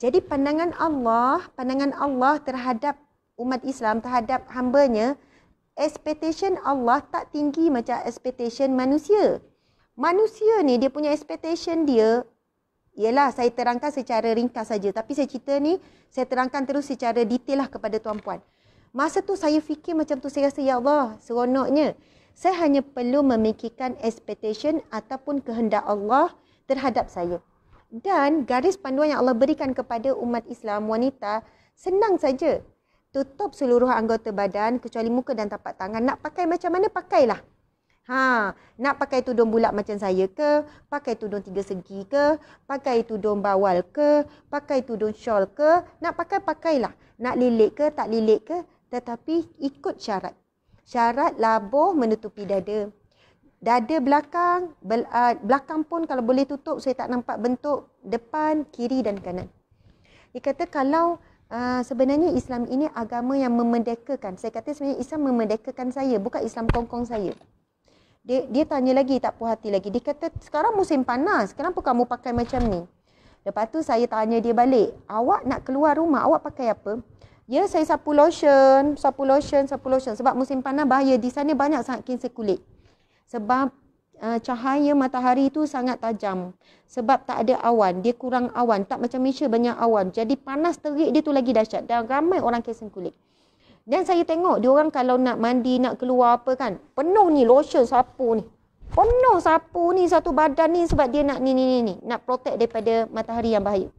Jadi pandangan Allah, pandangan Allah terhadap umat Islam terhadap hamba-Nya, expectation Allah tak tinggi macam expectation manusia. Manusia ni dia punya expectation dia ialah saya terangkan secara ringkas saja tapi saya cerita ni saya terangkan terus secara detail lah kepada tuan-puan. Masa tu saya fikir macam tu saya rasa ya Allah seronoknya saya hanya perlu memikirkan expectation ataupun kehendak Allah terhadap saya dan garis panduan yang Allah berikan kepada umat Islam wanita senang saja tutup seluruh anggota badan kecuali muka dan tapak tangan nak pakai macam mana pakailah ha nak pakai tudung bulat macam saya ke pakai tudung tiga segi ke pakai tudung bawal ke pakai tudung shawl ke nak pakai pakailah nak lilit ke tak lilit ke tetapi ikut syarat syarat labuh menutupi dada dada belakang bel, uh, belakang pun kalau boleh tutup saya tak nampak bentuk depan kiri dan kanan dia kata kalau uh, sebenarnya Islam ini agama yang memerdekakan saya kata sebenarnya Islam memerdekakan saya bukan Islam kongkong saya dia dia tanya lagi tak puas hati lagi dia kata sekarang musim panas kenapa kamu pakai macam ni lepas tu saya tanya dia balik awak nak keluar rumah awak pakai apa Ya, saya sapu lotion, sapu lotion, sapu lotion. Sebab musim panas bahaya. Di sana banyak sangat kanser kulit sebab uh, cahaya matahari itu sangat tajam sebab tak ada awan dia kurang awan tak macam Malaysia banyak awan jadi panas terik dia tu lagi dahsyat dan ramai orang kesan kulit dan saya tengok dia orang kalau nak mandi nak keluar apa kan penuh ni lotion sapu ni penuh sapu ni satu badan ni sebab dia nak ni ni ni, ni nak protect daripada matahari yang bahaya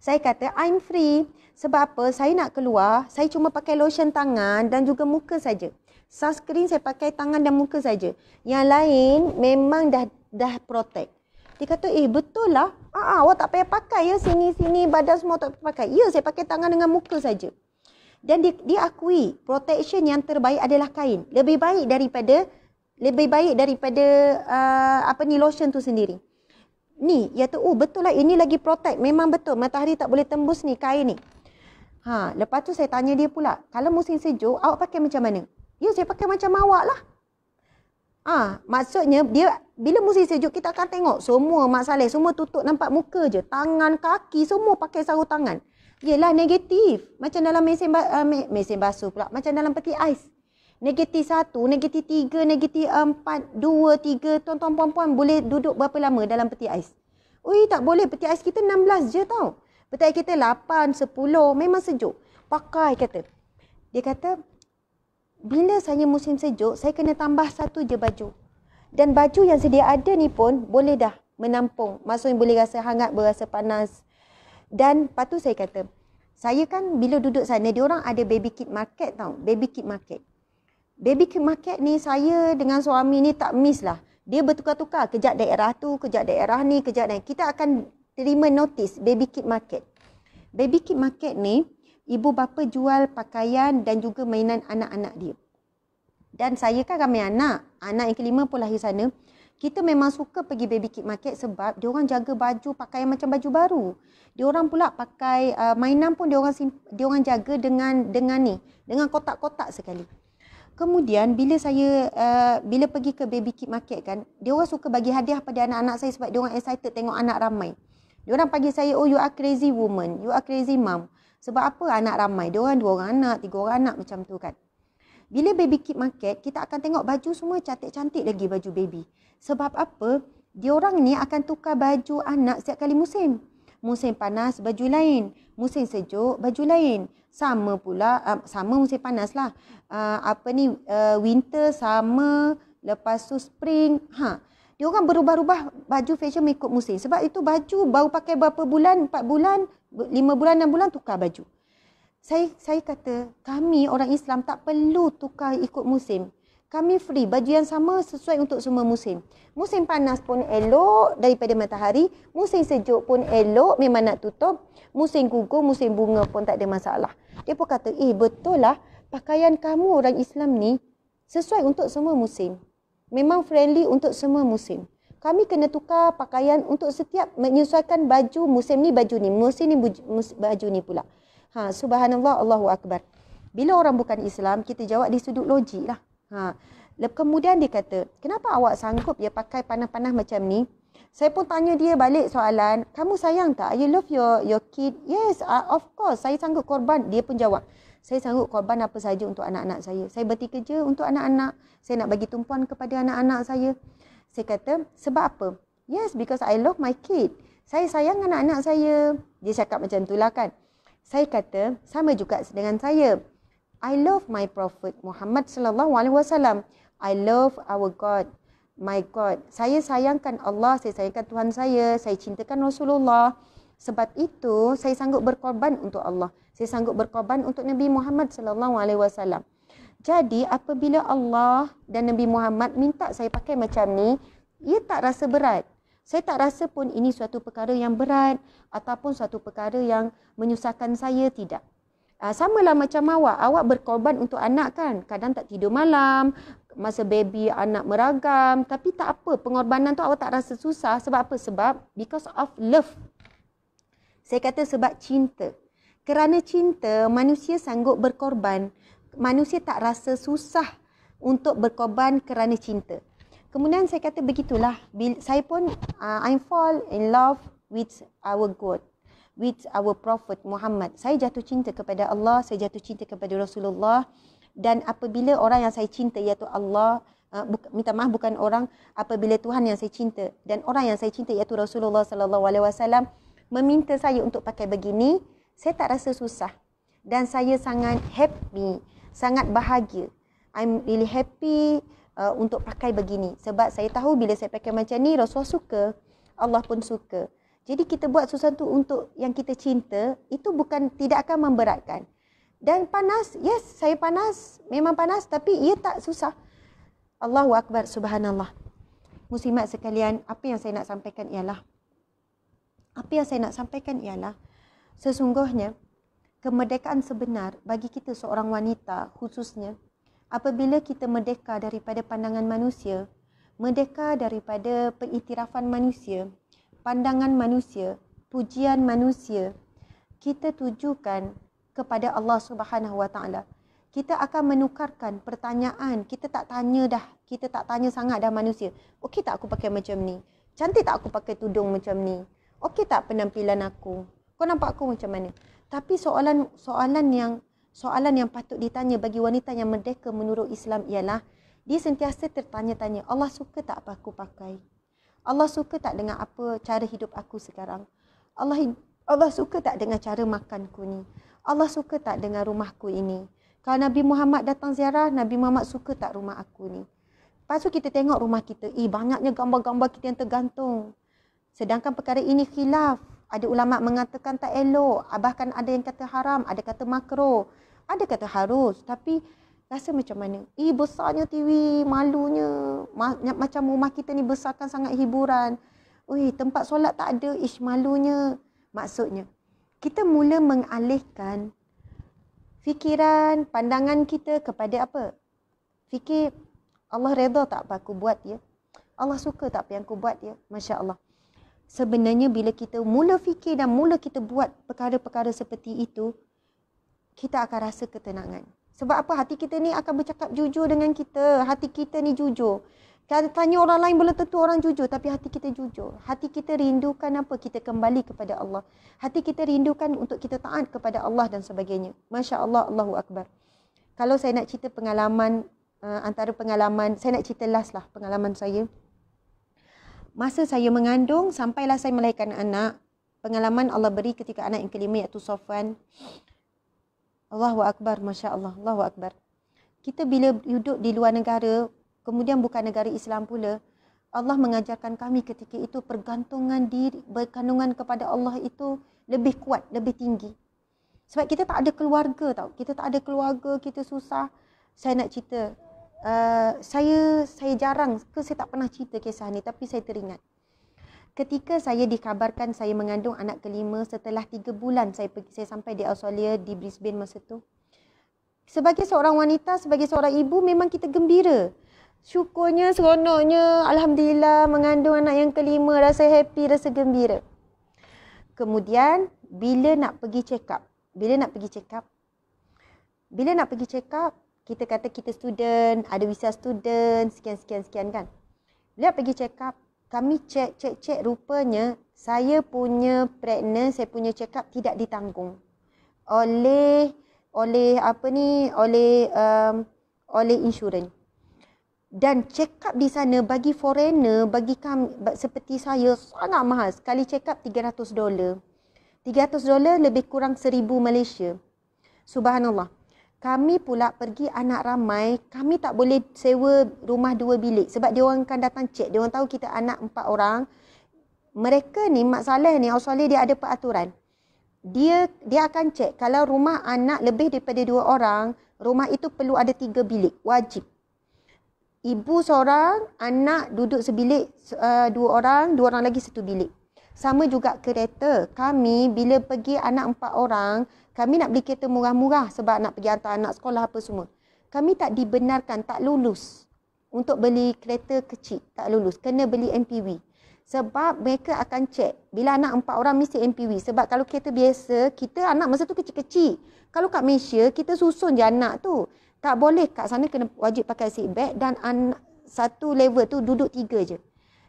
saya kata I'm free sebab apa saya nak keluar saya cuma pakai lotion tangan dan juga muka saja sunscreen saya pakai tangan dan muka saja. Yang lain memang dah dah protect. Dia kata, eh betul lah. Ah, ah, awak tak payah pakai ya sini-sini badan semua tak payah pakai. Ya, saya pakai tangan dengan muka saja. Dan dia, dia akui protection yang terbaik adalah kain. Lebih baik daripada lebih baik daripada uh, apa ni lotion tu sendiri. Ni, ya tu, oh betul lah ini lagi protect. Memang betul matahari tak boleh tembus ni kain ni. Ha, lepas tu saya tanya dia pula, kalau musim sejuk awak pakai macam mana? Ya, saya pakai macam awak lah. Ha, maksudnya, dia bila musim sejuk, kita akan tengok semua Mak Saleh, semua tutup nampak muka je. Tangan, kaki, semua pakai sarung tangan. Yelah negatif. Macam dalam mesin, ba- uh, mesin basuh pula. Macam dalam peti ais. Negatif satu, negatif tiga, negatif empat, dua, tiga. Tuan-tuan, puan-puan boleh duduk berapa lama dalam peti ais? Ui, tak boleh. Peti ais kita 16 je tau. Peti ais kita 8, 10. Memang sejuk. Pakai kata. Dia kata, bila saya musim sejuk, saya kena tambah satu je baju. Dan baju yang sedia ada ni pun boleh dah menampung. Maksudnya boleh rasa hangat, berasa panas. Dan lepas tu saya kata, saya kan bila duduk sana, dia orang ada baby kit market tau. Baby kit market. Baby kit market ni saya dengan suami ni tak miss lah. Dia bertukar-tukar kejap daerah tu, kejap daerah ni, kejap daerah ni. Kita akan terima notice baby kit market. Baby kit market ni, ibu bapa jual pakaian dan juga mainan anak-anak dia. Dan saya kan ramai anak, anak yang kelima pun lahir sana. Kita memang suka pergi baby kit market sebab dia orang jaga baju pakaian macam baju baru. Dia orang pula pakai uh, mainan pun dia orang dia orang jaga dengan dengan ni, dengan kotak-kotak sekali. Kemudian bila saya uh, bila pergi ke baby kit market kan, dia orang suka bagi hadiah pada anak-anak saya sebab dia orang excited tengok anak ramai. Dia orang panggil saya, oh you are crazy woman, you are crazy mom. Sebab apa anak ramai? Dia orang dua orang anak, tiga orang anak macam tu kan. Bila baby kit market, kita akan tengok baju semua cantik-cantik lagi baju baby. Sebab apa? Dia orang ni akan tukar baju anak setiap kali musim. Musim panas, baju lain. Musim sejuk, baju lain. Sama pula, uh, sama musim panas lah. Uh, apa ni, uh, winter, summer, lepas tu spring. Ha. Dia orang berubah-ubah baju fashion mengikut musim. Sebab itu baju baru pakai berapa bulan, empat bulan, lima bulan, enam bulan tukar baju. Saya saya kata, kami orang Islam tak perlu tukar ikut musim. Kami free, baju yang sama sesuai untuk semua musim. Musim panas pun elok daripada matahari. Musim sejuk pun elok, memang nak tutup. Musim gugur, musim bunga pun tak ada masalah. Dia pun kata, eh betul lah, pakaian kamu orang Islam ni sesuai untuk semua musim. Memang friendly untuk semua musim kami kena tukar pakaian untuk setiap menyesuaikan baju musim ni baju ni musim ni baju, baju ni pula ha subhanallah Allahu akbar bila orang bukan Islam kita jawab di sudut logik lah ha kemudian dia kata kenapa awak sanggup dia pakai panah-panah macam ni saya pun tanya dia balik soalan, kamu sayang tak? You love your your kid? Yes, uh, of course. Saya sanggup korban. Dia pun jawab, saya sanggup korban apa saja untuk anak-anak saya. Saya berhenti kerja untuk anak-anak. Saya nak bagi tumpuan kepada anak-anak saya. Saya kata, sebab apa? Yes, because I love my kid. Saya sayang anak-anak saya. Dia cakap macam itulah kan. Saya kata, sama juga dengan saya. I love my prophet Muhammad sallallahu alaihi wasallam. I love our God, my God. Saya sayangkan Allah, saya sayangkan Tuhan saya, saya cintakan Rasulullah. Sebab itu, saya sanggup berkorban untuk Allah. Saya sanggup berkorban untuk Nabi Muhammad sallallahu alaihi wasallam. Jadi apabila Allah dan Nabi Muhammad minta saya pakai macam ni, ia tak rasa berat. Saya tak rasa pun ini suatu perkara yang berat ataupun suatu perkara yang menyusahkan saya tidak. Ah uh, samalah macam awak, awak berkorban untuk anak kan? Kadang tak tidur malam, masa baby anak meragam, tapi tak apa, pengorbanan tu awak tak rasa susah sebab apa? Sebab because of love. Saya kata sebab cinta. Kerana cinta, manusia sanggup berkorban manusia tak rasa susah untuk berkorban kerana cinta. Kemudian saya kata begitulah. Saya pun uh, I fall in love with our God, with our Prophet Muhammad. Saya jatuh cinta kepada Allah, saya jatuh cinta kepada Rasulullah. Dan apabila orang yang saya cinta iaitu Allah, uh, buka, minta maaf bukan orang, apabila Tuhan yang saya cinta dan orang yang saya cinta iaitu Rasulullah sallallahu alaihi wasallam meminta saya untuk pakai begini, saya tak rasa susah. Dan saya sangat happy sangat bahagia. I'm really happy uh, untuk pakai begini sebab saya tahu bila saya pakai macam ni Rasulullah suka, Allah pun suka. Jadi kita buat tu untuk yang kita cinta itu bukan tidak akan memberatkan. Dan panas, yes, saya panas, memang panas tapi ia tak susah. Allahu akbar subhanallah. Muslimat sekalian, apa yang saya nak sampaikan ialah apa yang saya nak sampaikan ialah sesungguhnya kemerdekaan sebenar bagi kita seorang wanita khususnya apabila kita merdeka daripada pandangan manusia, merdeka daripada pengiktirafan manusia, pandangan manusia, pujian manusia, kita tujukan kepada Allah Subhanahu Wa Taala. Kita akan menukarkan pertanyaan. Kita tak tanya dah. Kita tak tanya sangat dah manusia. Okey tak aku pakai macam ni? Cantik tak aku pakai tudung macam ni? Okey tak penampilan aku? Kau nampak aku macam mana? Tapi soalan soalan yang soalan yang patut ditanya bagi wanita yang merdeka menurut Islam ialah dia sentiasa tertanya-tanya Allah suka tak apa aku pakai? Allah suka tak dengan apa cara hidup aku sekarang? Allah Allah suka tak dengan cara makanku ni? Allah suka tak dengan rumahku ini? Kalau Nabi Muhammad datang ziarah, Nabi Muhammad suka tak rumah aku ni? Lepas tu kita tengok rumah kita, eh banyaknya gambar-gambar kita yang tergantung. Sedangkan perkara ini khilaf. Ada ulama mengatakan tak elok, ah, bahkan ada yang kata haram, ada kata makro, ada kata harus. Tapi rasa macam mana? Eh besarnya TV, malunya. Ma- macam rumah kita ni besarkan sangat hiburan. Ui, tempat solat tak ada, ish malunya. Maksudnya, kita mula mengalihkan fikiran, pandangan kita kepada apa? Fikir, Allah reda tak apa aku buat ya? Allah suka tak apa yang aku buat ya? Masya Allah sebenarnya bila kita mula fikir dan mula kita buat perkara-perkara seperti itu kita akan rasa ketenangan sebab apa hati kita ni akan bercakap jujur dengan kita hati kita ni jujur kan tanya orang lain boleh tentu orang jujur tapi hati kita jujur hati kita rindukan apa kita kembali kepada Allah hati kita rindukan untuk kita taat kepada Allah dan sebagainya masya-Allah Allahu akbar kalau saya nak cerita pengalaman eh, antara pengalaman saya nak cerita last lah pengalaman saya masa saya mengandung sampailah saya melahirkan anak pengalaman Allah beri ketika anak yang kelima iaitu Sofwan Allahu akbar masya-Allah Allahu akbar kita bila duduk di luar negara kemudian bukan negara Islam pula Allah mengajarkan kami ketika itu pergantungan diri berkandungan kepada Allah itu lebih kuat lebih tinggi sebab kita tak ada keluarga tau kita tak ada keluarga kita susah saya nak cerita uh, saya saya jarang ke saya tak pernah cerita kisah ni tapi saya teringat. Ketika saya dikabarkan saya mengandung anak kelima setelah tiga bulan saya pergi saya sampai di Australia di Brisbane masa tu. Sebagai seorang wanita, sebagai seorang ibu memang kita gembira. Syukurnya, seronoknya, alhamdulillah mengandung anak yang kelima, rasa happy, rasa gembira. Kemudian bila nak pergi check up? Bila nak pergi check up? Bila nak pergi check up? kita kata kita student, ada visa student, sekian sekian sekian kan. Bila pergi check up, kami check check check rupanya saya punya pregnant, saya punya check up tidak ditanggung oleh oleh apa ni, oleh um, oleh insurans. Dan check up di sana bagi foreigner, bagi kami seperti saya sangat mahal. Sekali check up 300 dolar. 300 dolar lebih kurang 1000 Malaysia. Subhanallah kami pula pergi anak ramai, kami tak boleh sewa rumah dua bilik sebab dia orang akan datang cek. Dia orang tahu kita anak empat orang. Mereka ni, Mak Saleh ni, Ausoleh dia ada peraturan. Dia dia akan cek kalau rumah anak lebih daripada dua orang, rumah itu perlu ada tiga bilik, wajib. Ibu seorang, anak duduk sebilik uh, dua orang, dua orang lagi satu bilik. Sama juga kereta. Kami bila pergi anak empat orang, kami nak beli kereta murah-murah sebab nak pergi hantar anak sekolah apa semua. Kami tak dibenarkan, tak lulus untuk beli kereta kecil. Tak lulus. Kena beli MPV. Sebab mereka akan cek. Bila anak empat orang mesti MPV. Sebab kalau kereta biasa, kita anak masa tu kecil-kecil. Kalau kat Malaysia, kita susun je anak tu. Tak boleh kat sana kena wajib pakai seat back dan anak, satu level tu duduk tiga je.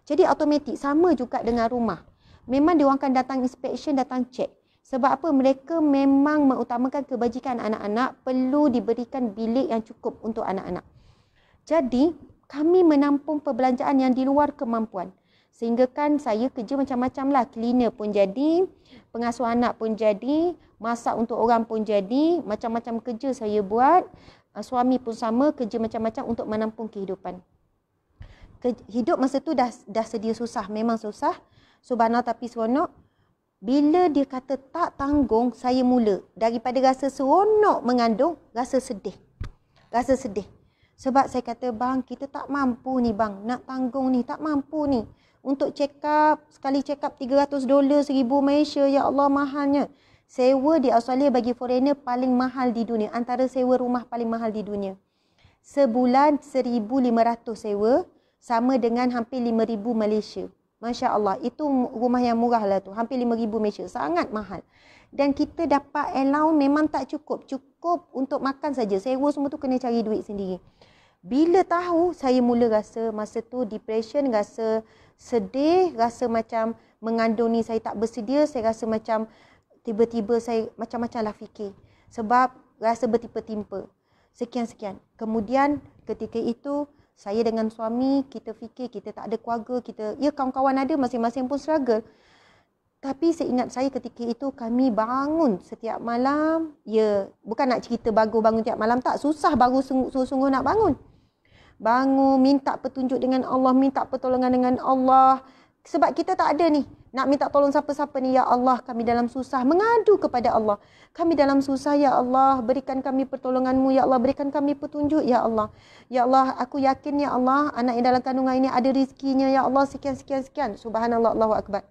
Jadi automatik sama juga dengan rumah memang dia akan datang inspection, datang check. Sebab apa? Mereka memang mengutamakan kebajikan anak-anak perlu diberikan bilik yang cukup untuk anak-anak. Jadi, kami menampung perbelanjaan yang di luar kemampuan. Sehingga kan saya kerja macam-macam lah. Cleaner pun jadi, pengasuh anak pun jadi, masak untuk orang pun jadi. Macam-macam kerja saya buat. Ah, suami pun sama, kerja macam-macam untuk menampung kehidupan. Hidup masa tu dah, dah sedia susah, memang susah subhanallah tapi seronok bila dia kata tak tanggung saya mula daripada rasa seronok mengandung rasa sedih rasa sedih sebab saya kata bang kita tak mampu ni bang nak tanggung ni tak mampu ni untuk check up sekali check up 300 dolar 1000 Malaysia ya Allah mahalnya sewa di Australia bagi foreigner paling mahal di dunia antara sewa rumah paling mahal di dunia sebulan 1500 sewa sama dengan hampir 5000 Malaysia Masya Allah, itu rumah yang murah lah tu. Hampir RM5,000 Malaysia. Sangat mahal. Dan kita dapat allowance memang tak cukup. Cukup untuk makan saja. Sewa semua tu kena cari duit sendiri. Bila tahu, saya mula rasa masa tu depression, rasa sedih, rasa macam mengandung ni saya tak bersedia. Saya rasa macam tiba-tiba saya macam-macam lah fikir. Sebab rasa bertimpa-timpa. Sekian-sekian. Kemudian ketika itu, saya dengan suami kita fikir kita tak ada keluarga kita ya kawan-kawan ada masing-masing pun struggle tapi seingat saya ketika itu kami bangun setiap malam ya bukan nak cerita bangun bangun tiap malam tak susah bangun sungguh-sungguh nak bangun bangun minta petunjuk dengan Allah minta pertolongan dengan Allah sebab kita tak ada ni nak minta tolong siapa-siapa ni ya Allah kami dalam susah mengadu kepada Allah kami dalam susah ya Allah berikan kami pertolonganmu ya Allah berikan kami petunjuk ya Allah ya Allah aku yakin ya Allah anak yang dalam kandungan ini ada rizkinya ya Allah sekian sekian sekian subhanallah Allahu akbar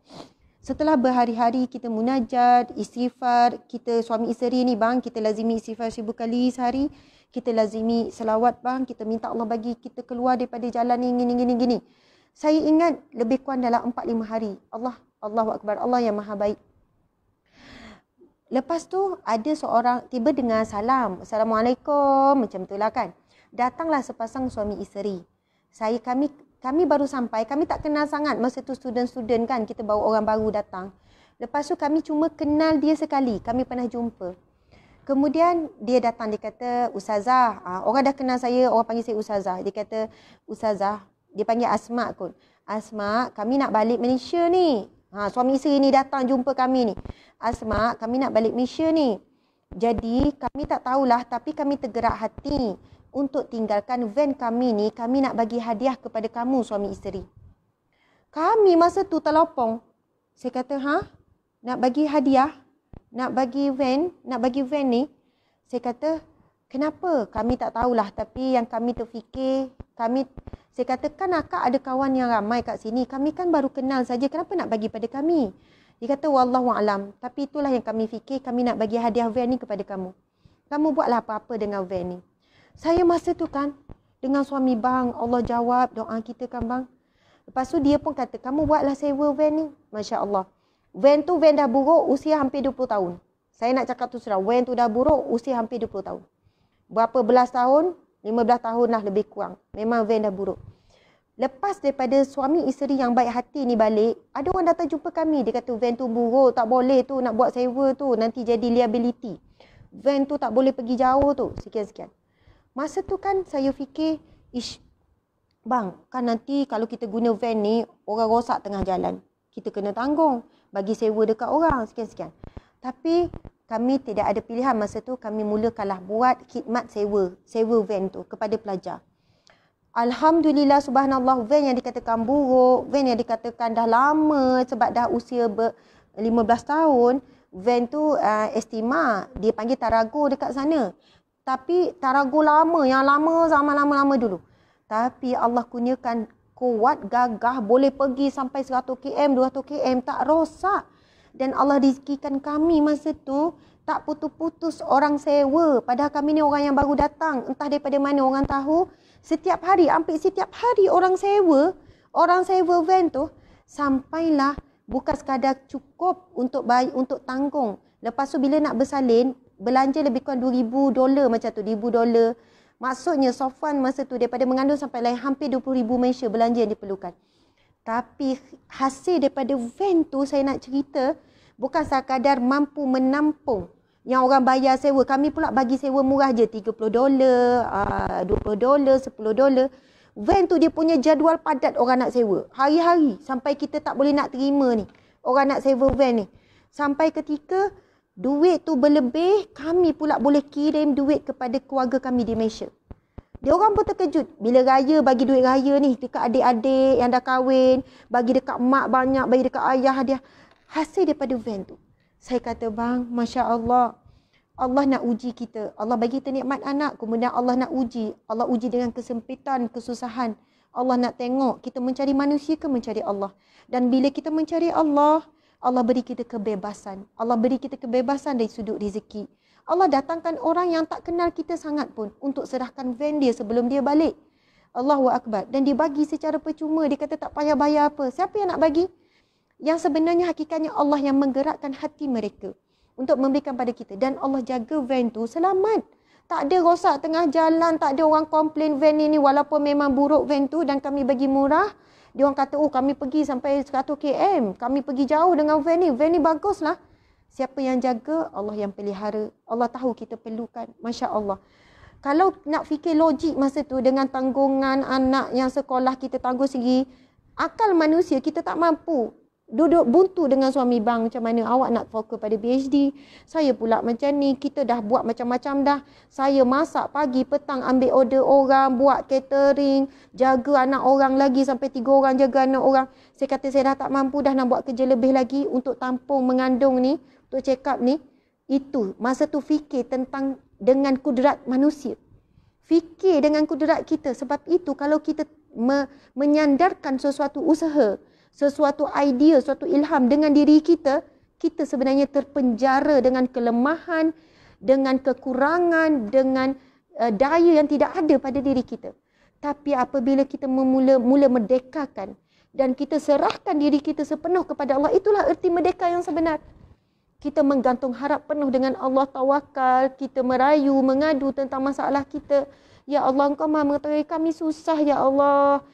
Setelah berhari-hari kita munajat, istighfar, kita suami isteri ni bang, kita lazimi istighfar seribu kali sehari. Kita lazimi selawat bang, kita minta Allah bagi kita keluar daripada jalan ni, gini, gini, gini. gini. Saya ingat lebih kurang dalam 4-5 hari. Allah, Allahu Akbar, Allah yang maha baik. Lepas tu ada seorang tiba dengan salam. Assalamualaikum, macam tu lah kan. Datanglah sepasang suami isteri. Saya kami kami baru sampai, kami tak kenal sangat. Masa tu student-student kan, kita bawa orang baru datang. Lepas tu kami cuma kenal dia sekali, kami pernah jumpa. Kemudian dia datang, dia kata, Ustazah, ah, orang dah kenal saya, orang panggil saya Ustazah. Dia kata, Ustazah, dia panggil Asma kot. Asma, kami nak balik Malaysia ni. Ha, suami isteri ni datang jumpa kami ni. Asma, kami nak balik Malaysia ni. Jadi, kami tak tahulah tapi kami tergerak hati untuk tinggalkan van kami ni. Kami nak bagi hadiah kepada kamu suami isteri. Kami masa tu terlopong. Saya kata, ha? Nak bagi hadiah? Nak bagi van? Nak bagi van ni? Saya kata, kenapa? Kami tak tahulah tapi yang kami terfikir, kami saya katakan akak ada kawan yang ramai kat sini. Kami kan baru kenal saja. Kenapa nak bagi pada kami? Dia kata wallahu alam. Tapi itulah yang kami fikir kami nak bagi hadiah van ni kepada kamu. Kamu buatlah apa-apa dengan van ni. Saya masa tu kan dengan suami bang Allah jawab doa kita kan bang. Lepas tu dia pun kata kamu buatlah sewa van ni. Masya Allah. Van tu van dah buruk usia hampir 20 tahun. Saya nak cakap tu sudah. Van tu dah buruk usia hampir 20 tahun. Berapa belas tahun 15 tahun lah lebih kurang. Memang van dah buruk. Lepas daripada suami isteri yang baik hati ni balik, ada orang datang jumpa kami. Dia kata van tu buruk, tak boleh tu nak buat sewa tu. Nanti jadi liability. Van tu tak boleh pergi jauh tu. Sekian-sekian. Masa tu kan saya fikir, ish, bang, kan nanti kalau kita guna van ni, orang rosak tengah jalan. Kita kena tanggung. Bagi sewa dekat orang. Sekian-sekian. Tapi kami tidak ada pilihan masa tu kami mulakanlah buat khidmat sewa sewa van tu kepada pelajar Alhamdulillah subhanallah van yang dikatakan buruk van yang dikatakan dah lama sebab dah usia ber 15 tahun van tu uh, estima dia panggil tarago dekat sana tapi tarago lama yang lama zaman lama-lama dulu tapi Allah kunyakan kuat gagah boleh pergi sampai 100 km 200 km tak rosak dan Allah rizkikan kami masa tu tak putus-putus orang sewa padahal kami ni orang yang baru datang entah daripada mana orang tahu setiap hari hampir setiap hari orang sewa orang sewa van tu sampailah bukan sekadar cukup untuk bayi, untuk tanggung lepas tu bila nak bersalin belanja lebih kurang 2000 dolar macam tu 1000 dolar maksudnya Sofwan masa tu daripada mengandung sampai lain hampir 20000 Malaysia belanja yang diperlukan tapi hasil daripada van tu saya nak cerita bukan sekadar mampu menampung yang orang bayar sewa. Kami pula bagi sewa murah je 30 dolar, 20 ah, dolar, 10 dolar. Van tu dia punya jadual padat orang nak sewa. Hari-hari sampai kita tak boleh nak terima ni. Orang nak sewa van ni. Sampai ketika duit tu berlebih, kami pula boleh kirim duit kepada keluarga kami di Malaysia dia orang pun terkejut bila raya bagi duit raya ni dekat adik-adik yang dah kahwin, bagi dekat mak banyak, bagi dekat ayah dia. Hasil daripada van tu. Saya kata, bang, Masya Allah, Allah nak uji kita. Allah bagi kita nikmat anak. Kemudian Allah nak uji. Allah uji dengan kesempitan, kesusahan. Allah nak tengok kita mencari manusia ke mencari Allah. Dan bila kita mencari Allah, Allah beri kita kebebasan. Allah beri kita kebebasan dari sudut rezeki. Allah datangkan orang yang tak kenal kita sangat pun untuk serahkan van dia sebelum dia balik. Allahu Akbar. Dan dia bagi secara percuma. Dia kata tak payah bayar apa. Siapa yang nak bagi? Yang sebenarnya hakikatnya Allah yang menggerakkan hati mereka untuk memberikan pada kita. Dan Allah jaga van tu selamat. Tak ada rosak tengah jalan, tak ada orang komplain van ini walaupun memang buruk van tu dan kami bagi murah. Dia orang kata, oh kami pergi sampai 100 km, kami pergi jauh dengan van ni, van ni baguslah. lah. Siapa yang jaga, Allah yang pelihara. Allah tahu kita perlukan. Masya Allah. Kalau nak fikir logik masa tu dengan tanggungan anak yang sekolah kita tanggung sendiri, akal manusia kita tak mampu duduk buntu dengan suami bang macam mana awak nak fokus pada PhD saya pula macam ni kita dah buat macam-macam dah saya masak pagi petang ambil order orang buat catering jaga anak orang lagi sampai tiga orang jaga anak orang saya kata saya dah tak mampu dah nak buat kerja lebih lagi untuk tampung mengandung ni untuk cakap ni itu masa tu fikir tentang dengan kudrat manusia fikir dengan kudrat kita sebab itu kalau kita me- menyandarkan sesuatu usaha sesuatu idea sesuatu ilham dengan diri kita kita sebenarnya terpenjara dengan kelemahan dengan kekurangan dengan uh, daya yang tidak ada pada diri kita tapi apabila kita memula mula merdekakan dan kita serahkan diri kita sepenuh kepada Allah itulah erti merdeka yang sebenar kita menggantung harap penuh dengan Allah tawakal, kita merayu, mengadu tentang masalah kita. Ya Allah, engkau maha mengetahui kami susah, Ya Allah.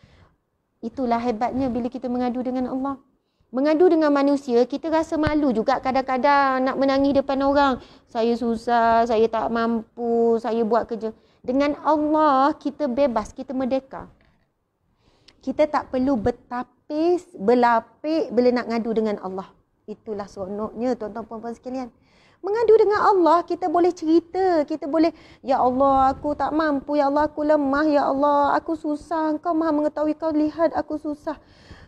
Itulah hebatnya bila kita mengadu dengan Allah. Mengadu dengan manusia, kita rasa malu juga kadang-kadang nak menangis depan orang. Saya susah, saya tak mampu, saya buat kerja. Dengan Allah, kita bebas, kita merdeka. Kita tak perlu bertapis, berlapik bila nak ngadu dengan Allah. Itulah seronoknya tuan-tuan puan-puan sekalian. Mengadu dengan Allah, kita boleh cerita, kita boleh, Ya Allah, aku tak mampu, Ya Allah, aku lemah, Ya Allah, aku susah, Engkau maha mengetahui, Kau lihat aku susah.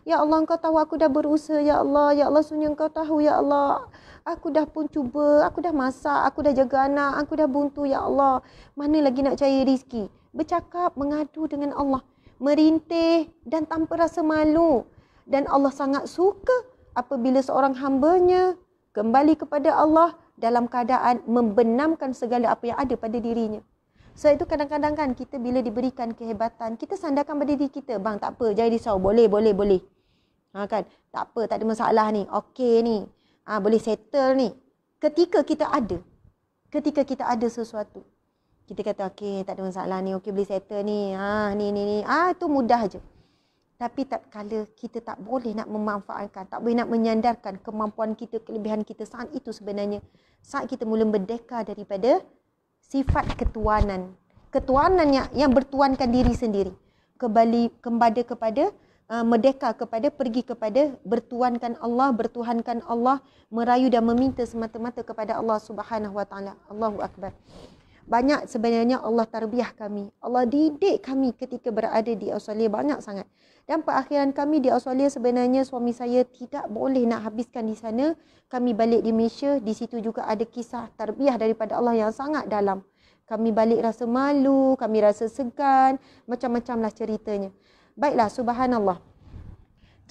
Ya Allah, Engkau tahu aku dah berusaha, Ya Allah, Ya Allah, sunyi Engkau tahu, Ya Allah, aku dah pun cuba, aku dah masak, aku dah jaga anak, aku dah buntu, Ya Allah, mana lagi nak cari rizki? Bercakap, mengadu dengan Allah, merintih dan tanpa rasa malu. Dan Allah sangat suka apabila seorang hambanya kembali kepada Allah dalam keadaan membenamkan segala apa yang ada pada dirinya. Sebab itu kadang-kadang kan kita bila diberikan kehebatan, kita sandarkan pada diri kita. Bang, tak apa. Jangan risau. Boleh, boleh, boleh. Ha, kan? Tak apa. Tak ada masalah ni. Okey ni. Ha, boleh settle ni. Ketika kita ada. Ketika kita ada sesuatu. Kita kata, okey, tak ada masalah ni. Okey, boleh settle ni. Ha, ni, ni, ni. Ah, ha, tu mudah je tapi tak kala kita tak boleh nak memanfaatkan, tak boleh nak menyandarkan kemampuan kita, kelebihan kita saat itu sebenarnya. Saat kita mula berdeka daripada sifat ketuanan. Ketuanan yang, yang bertuankan diri sendiri. Kembali kepada kepada uh, merdeka kepada pergi kepada bertuankan Allah, bertuhankan Allah, merayu dan meminta semata-mata kepada Allah Subhanahu Wa Taala. Allahu Akbar banyak sebenarnya Allah tarbiah kami. Allah didik kami ketika berada di Australia banyak sangat. Dan perakhiran kami di Australia sebenarnya suami saya tidak boleh nak habiskan di sana. Kami balik di Malaysia, di situ juga ada kisah tarbiah daripada Allah yang sangat dalam. Kami balik rasa malu, kami rasa segan, macam-macamlah ceritanya. Baiklah, subhanallah.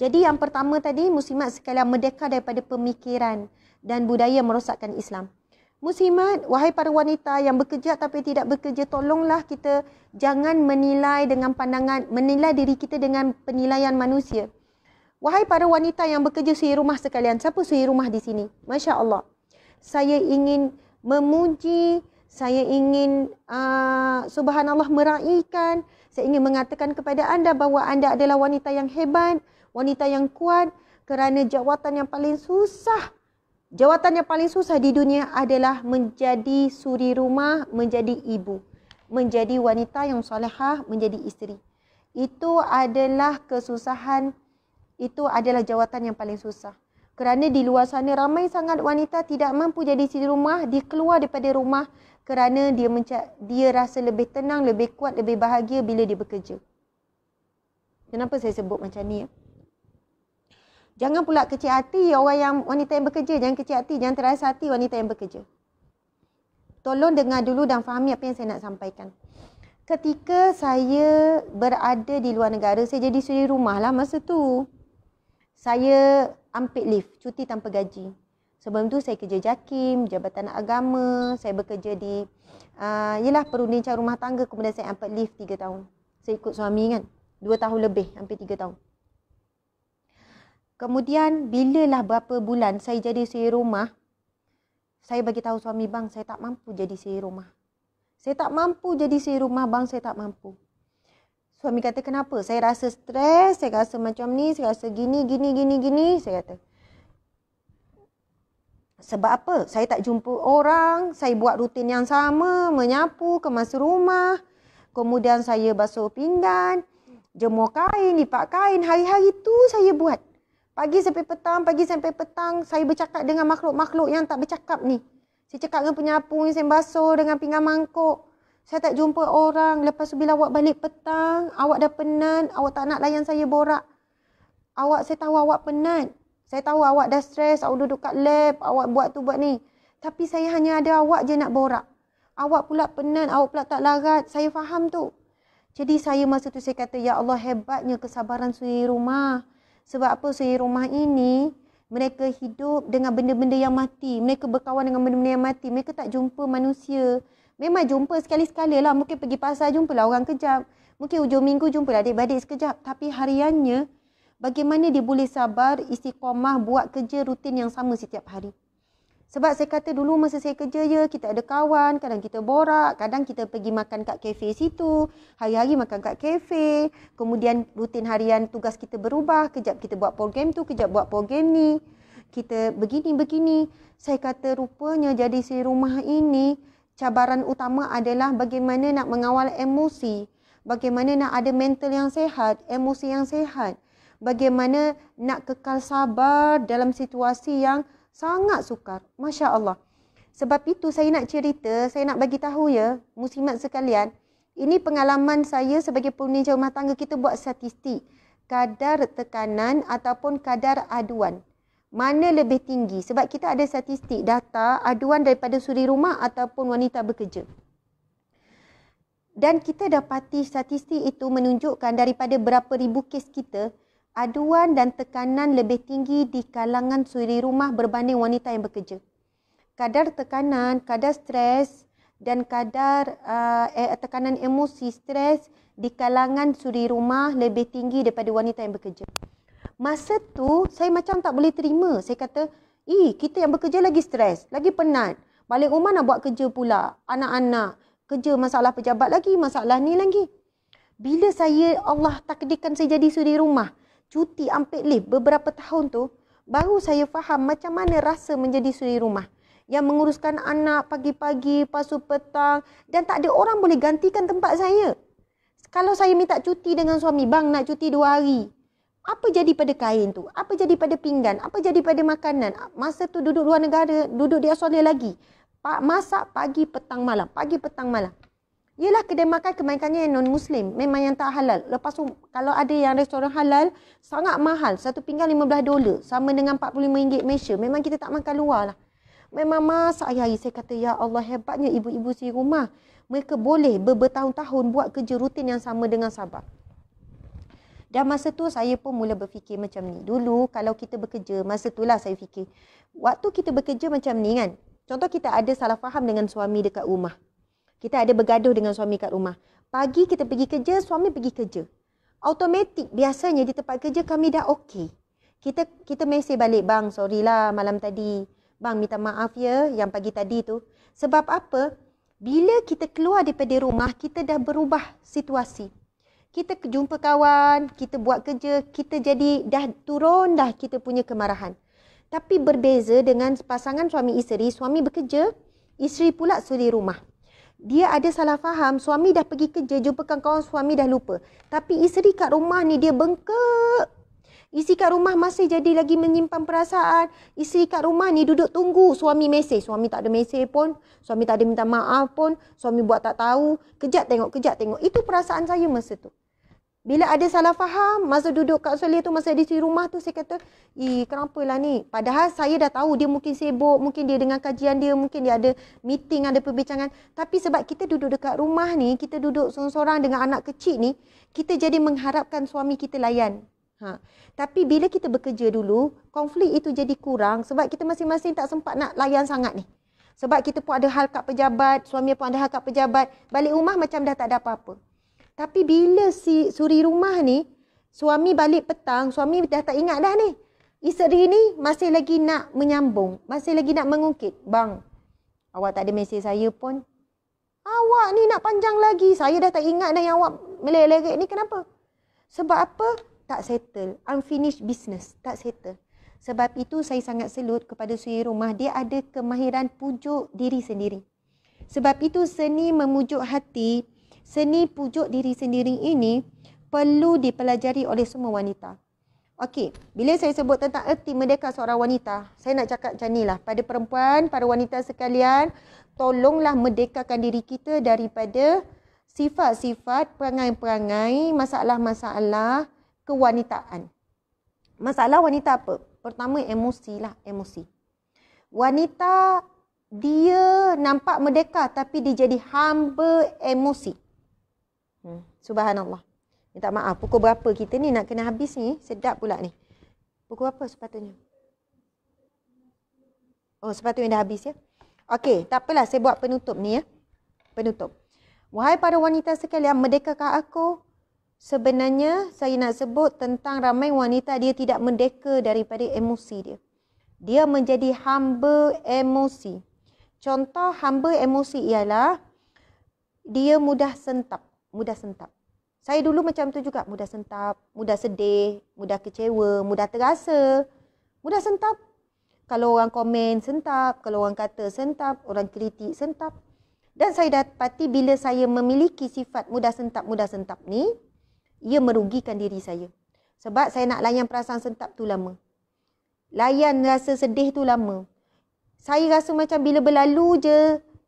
Jadi yang pertama tadi, muslimat sekalian merdeka daripada pemikiran dan budaya merosakkan Islam. Muslimat, wahai para wanita yang bekerja tapi tidak bekerja, tolonglah kita jangan menilai dengan pandangan, menilai diri kita dengan penilaian manusia. Wahai para wanita yang bekerja suri rumah sekalian, siapa suri rumah di sini? Masya Allah. Saya ingin memuji, saya ingin uh, subhanallah meraihkan, saya ingin mengatakan kepada anda bahawa anda adalah wanita yang hebat, wanita yang kuat kerana jawatan yang paling susah Jawatan yang paling susah di dunia adalah menjadi suri rumah, menjadi ibu, menjadi wanita yang solehah, menjadi isteri. Itu adalah kesusahan, itu adalah jawatan yang paling susah. Kerana di luar sana ramai sangat wanita tidak mampu jadi suri rumah, dia keluar daripada rumah kerana dia menca- dia rasa lebih tenang, lebih kuat, lebih bahagia bila dia bekerja. Kenapa saya sebut macam ni? Ya? Jangan pula kecil hati orang yang wanita yang bekerja. Jangan kecil hati, jangan terasa hati wanita yang bekerja. Tolong dengar dulu dan fahami apa yang saya nak sampaikan. Ketika saya berada di luar negara, saya jadi suri rumah lah masa tu. Saya unpaid lift cuti tanpa gaji. Sebelum tu saya kerja JAKIM, Jabatan Agama, saya bekerja di uh, ah, yalah perunding rumah tangga kemudian saya unpaid lift 3 tahun. Saya ikut suami kan, 2 tahun lebih, hampir 3 tahun. Kemudian bila lah berapa bulan saya jadi suri rumah, saya bagi tahu suami bang saya tak mampu jadi suri rumah. Saya tak mampu jadi suri rumah bang, saya tak mampu. Suami kata kenapa? Saya rasa stres, saya rasa macam ni, saya rasa gini, gini, gini, gini, saya kata. Sebab apa? Saya tak jumpa orang, saya buat rutin yang sama, menyapu, kemas rumah. Kemudian saya basuh pinggan, jemur kain, lipat kain, hari-hari tu saya buat. Pagi sampai petang, pagi sampai petang, saya bercakap dengan makhluk-makhluk yang tak bercakap ni. Saya cakap dengan penyapu, saya basuh dengan pinggan mangkuk. Saya tak jumpa orang. Lepas tu bila awak balik petang, awak dah penat, awak tak nak layan saya borak. Awak, saya tahu awak penat. Saya tahu awak dah stres, awak duduk kat lab, awak buat tu buat ni. Tapi saya hanya ada awak je nak borak. Awak pula penat, awak pula tak larat. Saya faham tu. Jadi saya masa tu saya kata, Ya Allah hebatnya kesabaran suri rumah. Sebab apa? Sehingga rumah ini, mereka hidup dengan benda-benda yang mati. Mereka berkawan dengan benda-benda yang mati. Mereka tak jumpa manusia. Memang jumpa sekali-sekala lah. Mungkin pergi pasar jumpa lah orang kejap. Mungkin hujung minggu jumpa lah adik-adik sekejap. Tapi hariannya, bagaimana dia boleh sabar istiqomah buat kerja rutin yang sama setiap hari? Sebab saya kata dulu masa saya kerja ya, kita ada kawan, kadang kita borak, kadang kita pergi makan kat kafe situ, hari-hari makan kat kafe, kemudian rutin harian tugas kita berubah, kejap kita buat program tu, kejap buat program ni, kita begini-begini. Saya kata rupanya jadi si rumah ini, cabaran utama adalah bagaimana nak mengawal emosi, bagaimana nak ada mental yang sehat, emosi yang sehat, bagaimana nak kekal sabar dalam situasi yang sangat sukar masya Allah sebab itu saya nak cerita saya nak bagi tahu ya muslimat sekalian ini pengalaman saya sebagai peninja rumah tangga kita buat statistik kadar tekanan ataupun kadar aduan mana lebih tinggi sebab kita ada statistik data aduan daripada suri rumah ataupun wanita bekerja dan kita dapati statistik itu menunjukkan daripada berapa ribu kes kita aduan dan tekanan lebih tinggi di kalangan suri rumah berbanding wanita yang bekerja. Kadar tekanan, kadar stres dan kadar uh, tekanan emosi stres di kalangan suri rumah lebih tinggi daripada wanita yang bekerja. Masa tu saya macam tak boleh terima. Saya kata, "Ih, kita yang bekerja lagi stres, lagi penat. Balik rumah nak buat kerja pula. Anak-anak, kerja masalah pejabat lagi, masalah ni lagi." Bila saya Allah takdirkan saya jadi suri rumah, cuti unpaid leave beberapa tahun tu baru saya faham macam mana rasa menjadi suri rumah yang menguruskan anak pagi-pagi, pasu petang dan tak ada orang boleh gantikan tempat saya. Kalau saya minta cuti dengan suami, bang nak cuti dua hari. Apa jadi pada kain tu? Apa jadi pada pinggan? Apa jadi pada makanan? Masa tu duduk luar negara, duduk di Australia lagi. Pak masak pagi petang malam, pagi petang malam ialah kedai makan kebanyakannya yang non-Muslim. Memang yang tak halal. Lepas tu, kalau ada yang restoran halal, sangat mahal. Satu pinggan 15 dolar. Sama dengan 45 ringgit Malaysia. Memang kita tak makan luar lah. Memang masa hari-hari saya kata, Ya Allah, hebatnya ibu-ibu si rumah. Mereka boleh berbertahun-tahun buat kerja rutin yang sama dengan sabar. Dan masa tu saya pun mula berfikir macam ni. Dulu kalau kita bekerja, masa tu lah saya fikir. Waktu kita bekerja macam ni kan. Contoh kita ada salah faham dengan suami dekat rumah kita ada bergaduh dengan suami kat rumah. Pagi kita pergi kerja, suami pergi kerja. Automatik biasanya di tempat kerja kami dah okey. Kita kita mesej balik, bang sorry lah malam tadi. Bang minta maaf ya yang pagi tadi tu. Sebab apa? Bila kita keluar daripada rumah, kita dah berubah situasi. Kita jumpa kawan, kita buat kerja, kita jadi dah turun dah kita punya kemarahan. Tapi berbeza dengan pasangan suami isteri, suami bekerja, isteri pula suri rumah dia ada salah faham, suami dah pergi kerja, jumpa kawan-kawan suami dah lupa. Tapi isteri kat rumah ni dia bengkak. Isteri kat rumah masih jadi lagi menyimpan perasaan. Isteri kat rumah ni duduk tunggu suami mesej. Suami tak ada mesej pun. Suami tak ada minta maaf pun. Suami buat tak tahu. Kejap tengok, kejap tengok. Itu perasaan saya masa tu. Bila ada salah faham, masa duduk kat Australia tu, masa di rumah tu, saya kata, eh, kenapa lah ni? Padahal saya dah tahu dia mungkin sibuk, mungkin dia dengan kajian dia, mungkin dia ada meeting, ada perbincangan. Tapi sebab kita duduk dekat rumah ni, kita duduk seorang-seorang dengan anak kecil ni, kita jadi mengharapkan suami kita layan. Ha. Tapi bila kita bekerja dulu, konflik itu jadi kurang sebab kita masing-masing tak sempat nak layan sangat ni. Sebab kita pun ada hal kat pejabat, suami pun ada hal kat pejabat, balik rumah macam dah tak ada apa-apa. Tapi bila si suri rumah ni, suami balik petang, suami dah tak ingat dah ni. Isteri ni masih lagi nak menyambung, masih lagi nak mengungkit. Bang, awak tak ada mesej saya pun. Awak ni nak panjang lagi. Saya dah tak ingat dah yang awak meleret-leret ni kenapa? Sebab apa? Tak settle. Unfinished business. Tak settle. Sebab itu saya sangat selut kepada suri rumah. Dia ada kemahiran pujuk diri sendiri. Sebab itu seni memujuk hati seni pujuk diri sendiri ini perlu dipelajari oleh semua wanita. Okey, bila saya sebut tentang erti merdeka seorang wanita, saya nak cakap macam inilah. Pada perempuan, para wanita sekalian, tolonglah merdekakan diri kita daripada sifat-sifat, perangai-perangai, masalah-masalah kewanitaan. Masalah wanita apa? Pertama, emosi lah, emosi. Wanita, dia nampak merdeka tapi dia jadi hamba emosi. Hmm. Subhanallah. Minta maaf. Pukul berapa kita ni nak kena habis ni? Sedap pula ni. Pukul berapa sepatutnya? Oh, sepatutnya dah habis ya. Okey, tak apalah saya buat penutup ni ya. Penutup. Wahai para wanita sekalian, merdekakah aku? Sebenarnya saya nak sebut tentang ramai wanita dia tidak merdeka daripada emosi dia. Dia menjadi hamba emosi. Contoh hamba emosi ialah dia mudah sentap mudah sentap. Saya dulu macam tu juga, mudah sentap, mudah sedih, mudah kecewa, mudah terasa. Mudah sentap. Kalau orang komen sentap, kalau orang kata sentap, orang kritik sentap. Dan saya dapati bila saya memiliki sifat mudah sentap, mudah sentap ni, ia merugikan diri saya. Sebab saya nak layan perasaan sentap tu lama. Layan rasa sedih tu lama. Saya rasa macam bila berlalu je,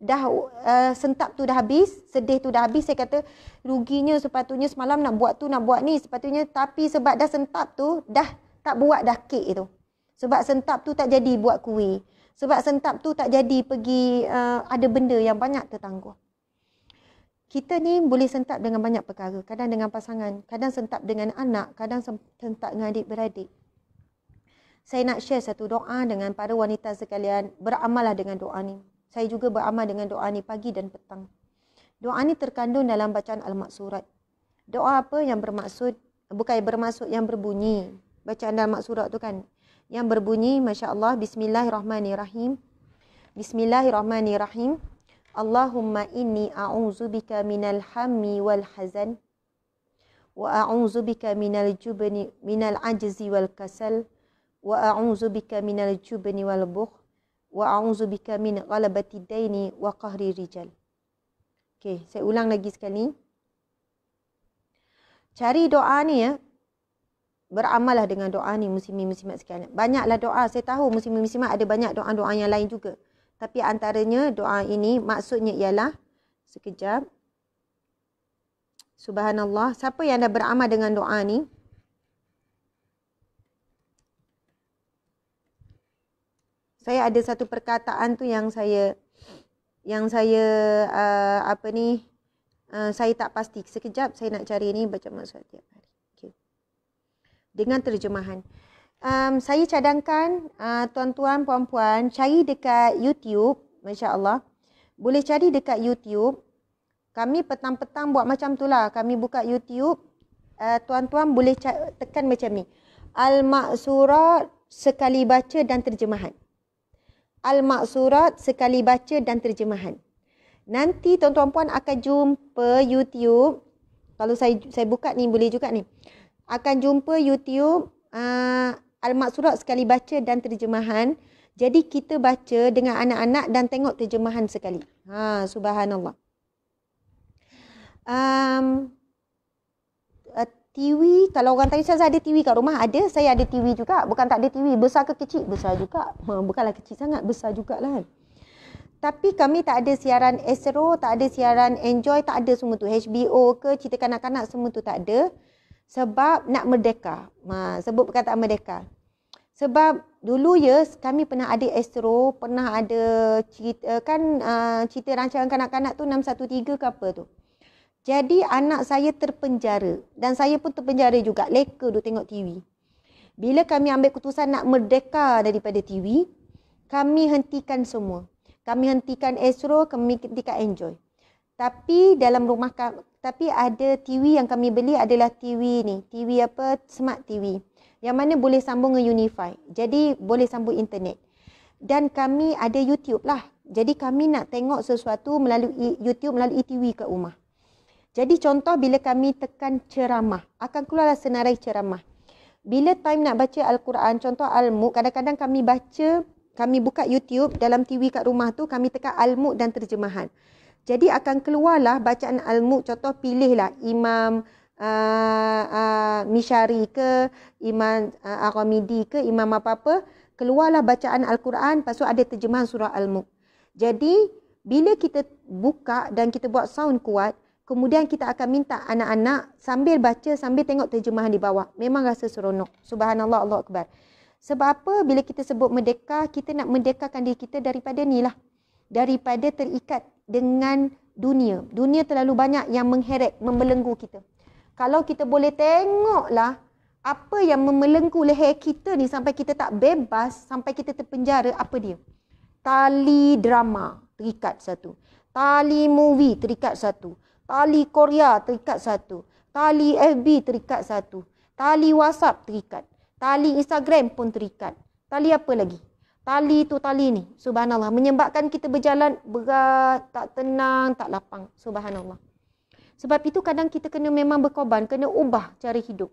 dah uh, sentap tu dah habis, sedih tu dah habis, saya kata ruginya sepatutnya semalam nak buat tu, nak buat ni, sepatutnya tapi sebab dah sentap tu, dah tak buat dah kek tu. Sebab sentap tu tak jadi buat kuih. Sebab sentap tu tak jadi pergi uh, ada benda yang banyak tertangguh. Kita ni boleh sentap dengan banyak perkara. Kadang dengan pasangan, kadang sentap dengan anak, kadang sentap dengan adik-beradik. Saya nak share satu doa dengan para wanita sekalian. Beramallah dengan doa ni. Saya juga beramal dengan doa ni pagi dan petang. Doa ni terkandung dalam bacaan Al-Maksurat. Doa apa yang bermaksud, bukan yang bermaksud yang berbunyi. Bacaan al Maksurat tu kan. Yang berbunyi, Masya Allah, Bismillahirrahmanirrahim. Bismillahirrahmanirrahim. Allahumma inni auzubika minal hammi wal hazan wa auzubika minal jubni minal ajzi wal kasal wa auzubika minal jubni wal bukhl wa a'udzu bika min ghalabati daini wa qahri rijal. Okey, saya ulang lagi sekali. Cari doa ni ya. Beramallah dengan doa ni muslimin-muslimat sekalian. Banyaklah doa. Saya tahu muslimin-muslimat ada banyak doa-doa yang lain juga. Tapi antaranya doa ini maksudnya ialah sekejap. Subhanallah. Siapa yang dah beramal dengan doa ni? saya ada satu perkataan tu yang saya yang saya uh, apa ni uh, saya tak pasti sekejap saya nak cari ni baca maksud dia? hari dengan terjemahan um, saya cadangkan uh, tuan-tuan puan-puan cari dekat YouTube masya-Allah boleh cari dekat YouTube kami petang-petang buat macam tu lah. kami buka YouTube uh, tuan-tuan boleh tekan macam ni al maksurat sekali baca dan terjemahan Al-Maksurat sekali baca dan terjemahan. Nanti tuan-tuan puan akan jumpa YouTube. Kalau saya saya buka ni boleh juga ni. Akan jumpa YouTube uh, ah, Al-Maksurat sekali baca dan terjemahan. Jadi kita baca dengan anak-anak dan tengok terjemahan sekali. Ha, subhanallah. Um, TV kalau orang tanya saya ada TV kat rumah ada saya ada TV juga bukan tak ada TV besar ke kecil besar juga ha, bukanlah kecil sangat besar juga lah. Kan. tapi kami tak ada siaran Astro tak ada siaran Enjoy tak ada semua tu HBO ke cerita kanak-kanak semua tu tak ada sebab nak merdeka ha, sebut perkataan merdeka sebab dulu ya yes, kami pernah ada Astro pernah ada cerita kan uh, cerita rancangan kanak-kanak tu 613 ke apa tu jadi anak saya terpenjara dan saya pun terpenjara juga leka duk tengok TV. Bila kami ambil keputusan nak merdeka daripada TV, kami hentikan semua. Kami hentikan Astro, kami hentikan Enjoy. Tapi dalam rumah kami, tapi ada TV yang kami beli adalah TV ni, TV apa? Smart TV. Yang mana boleh sambung ke Unify. Jadi boleh sambung internet. Dan kami ada YouTube lah. Jadi kami nak tengok sesuatu melalui YouTube, melalui TV kat rumah. Jadi contoh bila kami tekan ceramah, akan keluarlah senarai ceramah. Bila time nak baca Al-Quran, contoh Al-Mu, kadang-kadang kami baca, kami buka YouTube dalam TV kat rumah tu, kami tekan Al-Mu dan terjemahan. Jadi akan keluarlah bacaan Al-Mu, contoh pilihlah Imam uh, uh, Mishari ke, Imam uh, ah, Aramidi ke, Imam apa-apa. Keluarlah bacaan Al-Quran, lepas tu ada terjemahan surah Al-Mu. Jadi bila kita buka dan kita buat sound kuat, Kemudian kita akan minta anak-anak sambil baca, sambil tengok terjemahan di bawah. Memang rasa seronok. Subhanallah, Allah Akbar. Sebab apa bila kita sebut merdeka, kita nak merdekakan diri kita daripada ni lah. Daripada terikat dengan dunia. Dunia terlalu banyak yang mengheret, membelenggu kita. Kalau kita boleh tengoklah apa yang memelenggu leher kita ni sampai kita tak bebas, sampai kita terpenjara, apa dia? Tali drama terikat satu. Tali movie terikat satu tali Korea terikat satu, tali FB terikat satu, tali WhatsApp terikat, tali Instagram pun terikat. Tali apa lagi? Tali tu tali ni, subhanallah, menyebabkan kita berjalan berat, tak tenang, tak lapang, subhanallah. Sebab itu kadang kita kena memang berkorban, kena ubah cara hidup.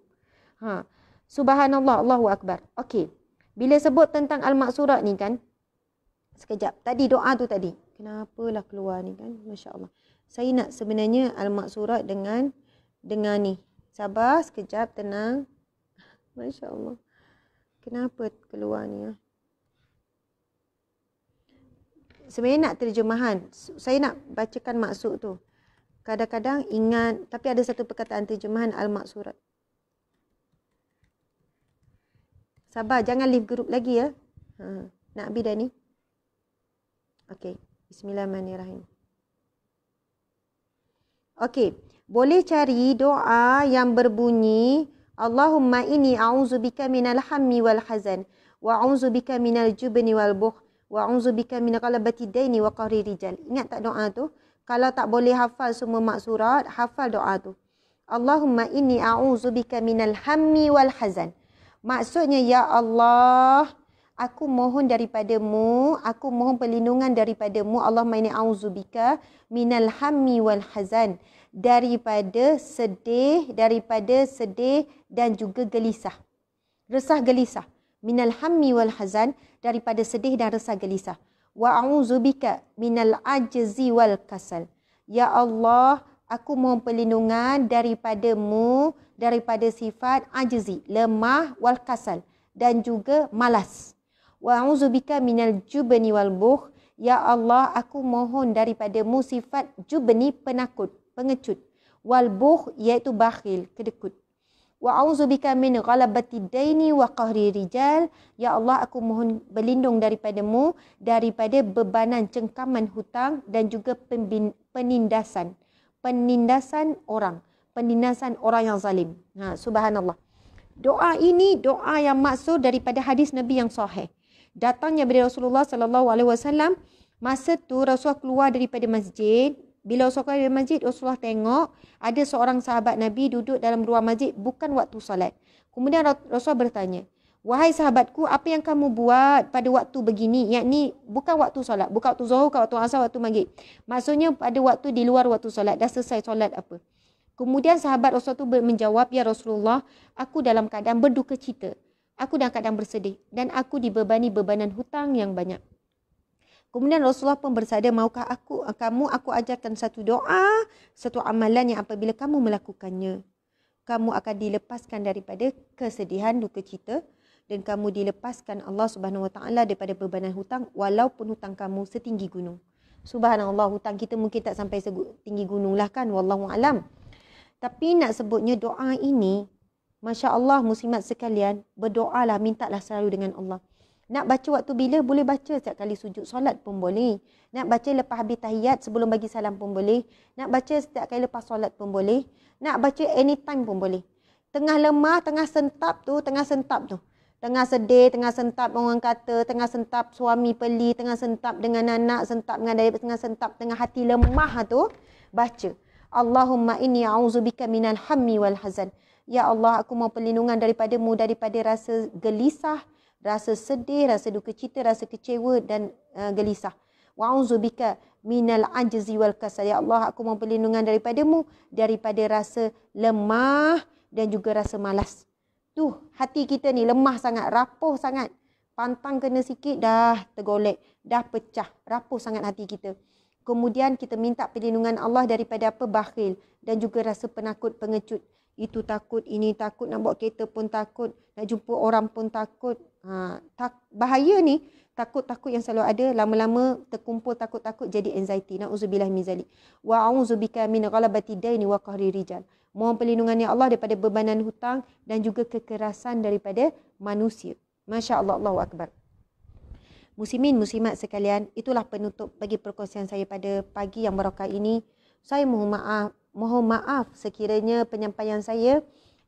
Ha. Subhanallah, Allahu Akbar. Okey. Bila sebut tentang Al-Maksurat ni kan, sekejap, tadi doa tu tadi. Kenapalah keluar ni kan, Masya Allah saya nak sebenarnya al-maksurat dengan dengan ni. Sabar sekejap, tenang. Masya Allah. Kenapa keluar ni? Ah? Sebenarnya nak terjemahan. Saya nak bacakan maksud tu. Kadang-kadang ingat, tapi ada satu perkataan terjemahan al-maksurat. Sabar, jangan leave group lagi ya. Ha, nak habis dah ni? Okay. Bismillahirrahmanirrahim. Okey, boleh cari doa yang berbunyi Allahumma inni a'udzubika minal hammi wal hazan wa a'udzubika minal jubni wal bukh wa bika min ghalabati daini wa qahri rijal. Ingat tak doa tu? Kalau tak boleh hafal semua mak surat, hafal doa tu. Allahumma inni a'udzubika minal hammi wal hazan. Maksudnya ya Allah, aku mohon daripadamu, aku mohon perlindungan daripadamu Allah Allahumma inni a'udzubika minal hammi wal hazan daripada sedih, daripada sedih dan juga gelisah. Resah gelisah. Minal hammi wal hazan daripada sedih dan resah gelisah. Wa a'udzubika minal ajzi wal kasal. Ya Allah, aku mohon perlindungan daripadamu daripada sifat ajzi, lemah wal kasal dan juga malas wa'uzubika minal jubni wal bukh. Ya Allah, aku mohon daripada musifat jubni penakut, pengecut. Wal bukh iaitu bakhil, kedekut. Wa'uzubika min ghalabati daini wa qahri rijal. Ya Allah, aku mohon berlindung daripadamu daripada bebanan cengkaman hutang dan juga penindasan. Penindasan orang. Penindasan orang yang zalim. Ha, subhanallah. Doa ini doa yang maksud daripada hadis Nabi yang sahih datangnya bila Rasulullah sallallahu alaihi wasallam masa tu Rasulullah keluar daripada masjid bila Rasulullah keluar dari masjid Rasulullah tengok ada seorang sahabat Nabi duduk dalam ruang masjid bukan waktu solat kemudian Rasulullah bertanya Wahai sahabatku, apa yang kamu buat pada waktu begini? Yakni bukan waktu solat, bukan waktu zuhur, bukan waktu asar, waktu maghrib. Maksudnya pada waktu di luar waktu solat, dah selesai solat apa. Kemudian sahabat Rasulullah itu menjawab, Ya Rasulullah, aku dalam keadaan berduka cita aku dah kadang bersedih dan aku dibebani bebanan hutang yang banyak. Kemudian Rasulullah pun bersabda, maukah aku, kamu aku ajarkan satu doa, satu amalan yang apabila kamu melakukannya, kamu akan dilepaskan daripada kesedihan, duka cita dan kamu dilepaskan Allah Subhanahu Wa Taala daripada bebanan hutang walaupun hutang kamu setinggi gunung. Subhanallah hutang kita mungkin tak sampai setinggi gunung lah kan wallahu alam. Tapi nak sebutnya doa ini Masya Allah muslimat sekalian, berdoalah, mintalah selalu dengan Allah. Nak baca waktu bila boleh baca setiap kali sujud solat pun boleh. Nak baca lepas habis tahiyat sebelum bagi salam pun boleh. Nak baca setiap kali lepas solat pun boleh. Nak baca anytime pun boleh. Tengah lemah, tengah sentap tu, tengah sentap tu. Tengah sedih, tengah sentap orang kata, tengah sentap suami peli, tengah sentap dengan anak, sentap dengan daripada tengah sentap tengah hati lemah tu, baca. Allahumma inni a'udzubika minal hammi wal hazan. Ya Allah, aku mohon perlindungan daripadamu daripada rasa gelisah, rasa sedih, rasa duka cita, rasa kecewa dan uh, gelisah. Wa'unzubika minal ajzi wal kasal. Ya Allah, aku mohon perlindungan daripadamu daripada rasa lemah dan juga rasa malas. Tuh, hati kita ni lemah sangat, rapuh sangat. Pantang kena sikit, dah tergolek. Dah pecah, rapuh sangat hati kita. Kemudian kita minta perlindungan Allah daripada apa? Bakhil dan juga rasa penakut, pengecut itu takut, ini takut, nak bawa kereta pun takut, nak jumpa orang pun takut. Ha, tak, bahaya ni, takut-takut yang selalu ada, lama-lama terkumpul takut-takut jadi anxiety. Na'udzubillah min zalik. Wa'udzubika min ghalabati daini wa qahri rijal. Mohon perlindungan ya Allah daripada bebanan hutang dan juga kekerasan daripada manusia. Masya Allah, Allahu Akbar. Musimin, musimat sekalian, itulah penutup bagi perkongsian saya pada pagi yang berokah ini. Saya mohon maaf mohon maaf sekiranya penyampaian saya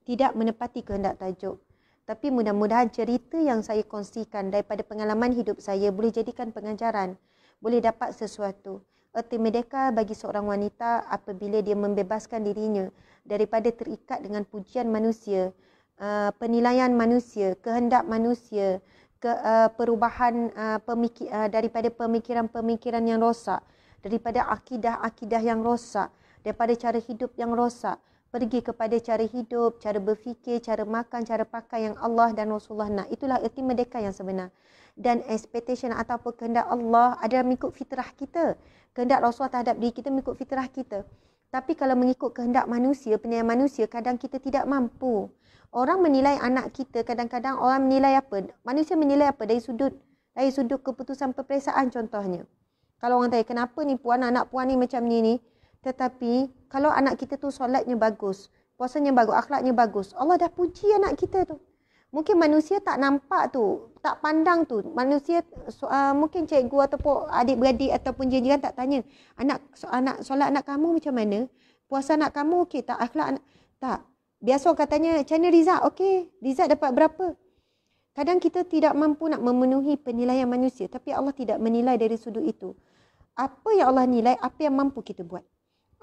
tidak menepati kehendak tajuk. Tapi mudah-mudahan cerita yang saya kongsikan daripada pengalaman hidup saya boleh jadikan pengajaran, boleh dapat sesuatu. Erti merdeka bagi seorang wanita apabila dia membebaskan dirinya daripada terikat dengan pujian manusia, eh, penilaian manusia, kehendak manusia, ke, uh, perubahan uh, eh, pemikir, uh, daripada pemikiran-pemikiran yang rosak, daripada akidah-akidah yang rosak, daripada cara hidup yang rosak pergi kepada cara hidup, cara berfikir, cara makan, cara pakai yang Allah dan Rasulullah nak. Itulah erti merdeka yang sebenar. Dan expectation atau kehendak Allah adalah mengikut fitrah kita. Kehendak Rasulullah terhadap diri kita mengikut fitrah kita. Tapi kalau mengikut kehendak manusia, penilaian manusia, kadang kita tidak mampu. Orang menilai anak kita, kadang-kadang orang menilai apa? Manusia menilai apa? Dari sudut dari sudut keputusan peperiksaan contohnya. Kalau orang tanya, kenapa ni puan, anak puan ni macam ni ni? Tetapi kalau anak kita tu solatnya bagus, puasanya bagus, akhlaknya bagus, Allah dah puji anak kita tu. Mungkin manusia tak nampak tu, tak pandang tu. Manusia so, uh, mungkin cikgu ataupun adik-beradik ataupun jiran tak tanya, anak so, anak solat anak kamu macam mana? Puasa anak kamu okey tak? Akhlak anak tak. Biasa katanya, "Macam mana Okey, result dapat berapa?" Kadang kita tidak mampu nak memenuhi penilaian manusia, tapi Allah tidak menilai dari sudut itu. Apa yang Allah nilai, apa yang mampu kita buat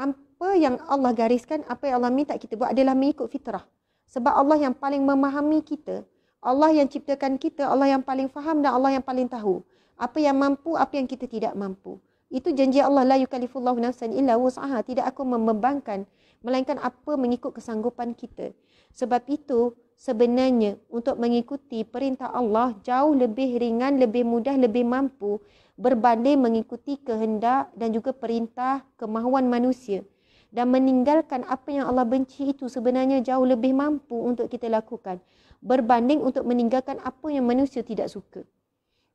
apa yang Allah gariskan, apa yang Allah minta kita buat adalah mengikut fitrah. Sebab Allah yang paling memahami kita, Allah yang ciptakan kita, Allah yang paling faham dan Allah yang paling tahu. Apa yang mampu, apa yang kita tidak mampu. Itu janji Allah la yukallifullahu nafsan illa wus'aha, tidak aku membebankan melainkan apa mengikut kesanggupan kita. Sebab itu sebenarnya untuk mengikuti perintah Allah jauh lebih ringan, lebih mudah, lebih mampu berbanding mengikuti kehendak dan juga perintah kemahuan manusia dan meninggalkan apa yang Allah benci itu sebenarnya jauh lebih mampu untuk kita lakukan berbanding untuk meninggalkan apa yang manusia tidak suka.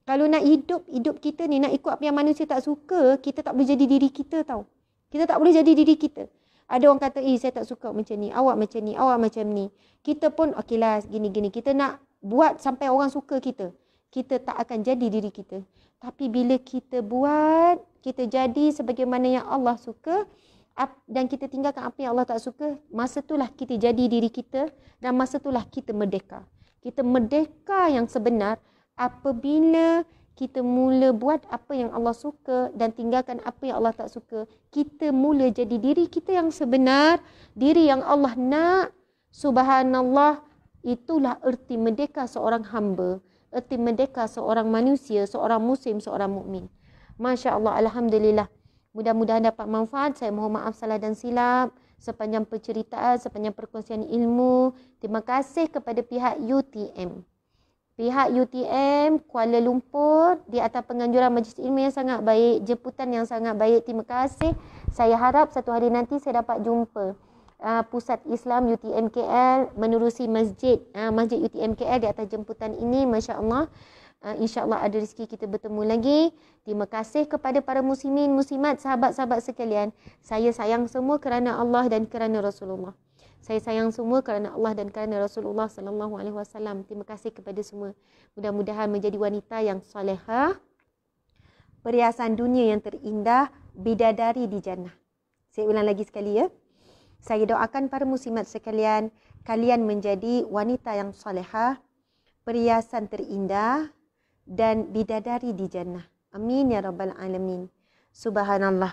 Kalau nak hidup, hidup kita ni nak ikut apa yang manusia tak suka, kita tak boleh jadi diri kita tau. Kita tak boleh jadi diri kita. Ada orang kata, eh saya tak suka macam ni, awak macam ni, awak macam ni. Kita pun, okey lah, gini-gini. Kita nak buat sampai orang suka kita kita tak akan jadi diri kita. Tapi bila kita buat, kita jadi sebagaimana yang Allah suka dan kita tinggalkan apa yang Allah tak suka, masa itulah kita jadi diri kita dan masa itulah kita merdeka. Kita merdeka yang sebenar apabila kita mula buat apa yang Allah suka dan tinggalkan apa yang Allah tak suka. Kita mula jadi diri kita yang sebenar, diri yang Allah nak. Subhanallah, itulah erti merdeka seorang hamba erti eh, merdeka seorang manusia, seorang muslim, seorang mukmin. Masya Allah, Alhamdulillah. Mudah-mudahan dapat manfaat. Saya mohon maaf salah dan silap sepanjang perceritaan, sepanjang perkongsian ilmu. Terima kasih kepada pihak UTM. Pihak UTM, Kuala Lumpur, di atas penganjuran majlis ilmu yang sangat baik, jemputan yang sangat baik. Terima kasih. Saya harap satu hari nanti saya dapat jumpa uh, pusat Islam UTMKL menerusi masjid uh, masjid UTMKL di atas jemputan ini masya-Allah uh, insya-Allah ada rezeki kita bertemu lagi terima kasih kepada para muslimin muslimat sahabat-sahabat sekalian saya sayang semua kerana Allah dan kerana Rasulullah saya sayang semua kerana Allah dan kerana Rasulullah sallallahu alaihi wasallam. Terima kasih kepada semua. Mudah-mudahan menjadi wanita yang solehah. Perhiasan dunia yang terindah, bidadari di jannah. Saya ulang lagi sekali ya. Saya doakan para muslimat sekalian, kalian menjadi wanita yang salehah, perhiasan terindah dan bidadari di jannah. Amin ya rabbal alamin. Subhanallah.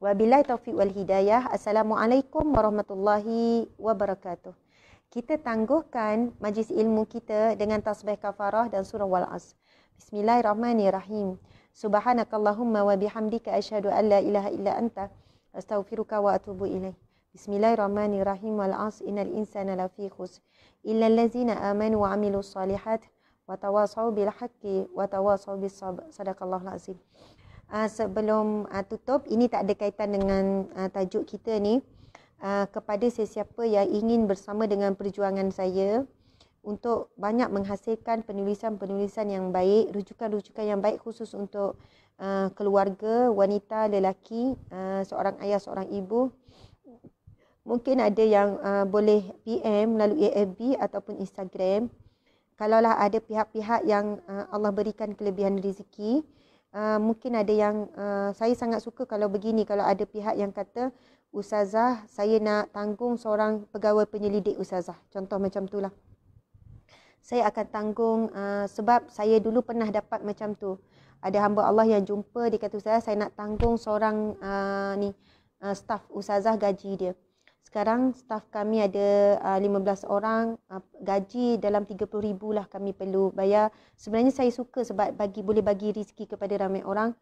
Wabillahi taufiq wal hidayah. Assalamualaikum warahmatullahi wabarakatuh. Kita tangguhkan majlis ilmu kita dengan tasbih kafarah dan surah wal as. Bismillahirrahmanirrahim. Subhanakallahumma wa bihamdika asyhadu an ilaha illa anta astaghfiruka wa atubu ilaik. Bismillahirrahmanirrahim. Wal asr innal insana lafi khusr. Illa allazina amanu wa amilu salihat. Wa tawasaw bil haqqi. Wa tawasaw bil sadaqallahul azim. Uh, sebelum uh, tutup, ini tak ada kaitan dengan uh, tajuk kita ni. Uh, kepada sesiapa yang ingin bersama dengan perjuangan saya untuk banyak menghasilkan penulisan-penulisan yang baik, rujukan-rujukan yang baik khusus untuk uh, keluarga, wanita, lelaki, uh, seorang ayah, seorang ibu, mungkin ada yang uh, boleh PM melalui FB ataupun Instagram. Kalaulah ada pihak-pihak yang uh, Allah berikan kelebihan rezeki, uh, mungkin ada yang uh, saya sangat suka kalau begini kalau ada pihak yang kata ustazah saya nak tanggung seorang pegawai penyelidik ustazah. Contoh macam tu lah. Saya akan tanggung uh, sebab saya dulu pernah dapat macam tu. Ada hamba Allah yang jumpa dia kata ustazah saya nak tanggung seorang uh, ni uh, staff ustazah gaji dia sekarang staf kami ada uh, 15 orang uh, gaji dalam 30000 lah kami perlu bayar sebenarnya saya suka sebab bagi boleh bagi rezeki kepada ramai orang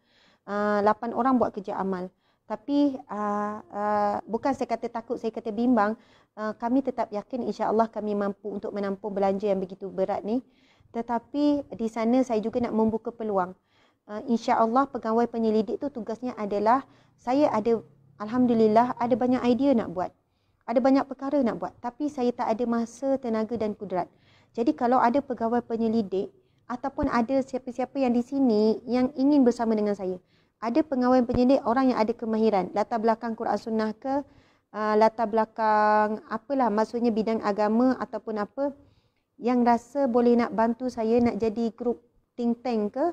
uh, 8 orang buat kerja amal tapi uh, uh, bukan saya kata takut saya kata bimbang uh, kami tetap yakin insya Allah kami mampu untuk menampung belanja yang begitu berat ni tetapi di sana saya juga nak membuka peluang uh, Allah pegawai penyelidik tu tugasnya adalah saya ada alhamdulillah ada banyak idea nak buat ada banyak perkara nak buat tapi saya tak ada masa, tenaga dan kudrat. Jadi kalau ada pegawai penyelidik ataupun ada siapa-siapa yang di sini yang ingin bersama dengan saya. Ada pegawai penyelidik orang yang ada kemahiran, latar belakang Quran Sunnah ke, uh, latar belakang apalah maksudnya bidang agama ataupun apa yang rasa boleh nak bantu saya nak jadi grup think tank ke,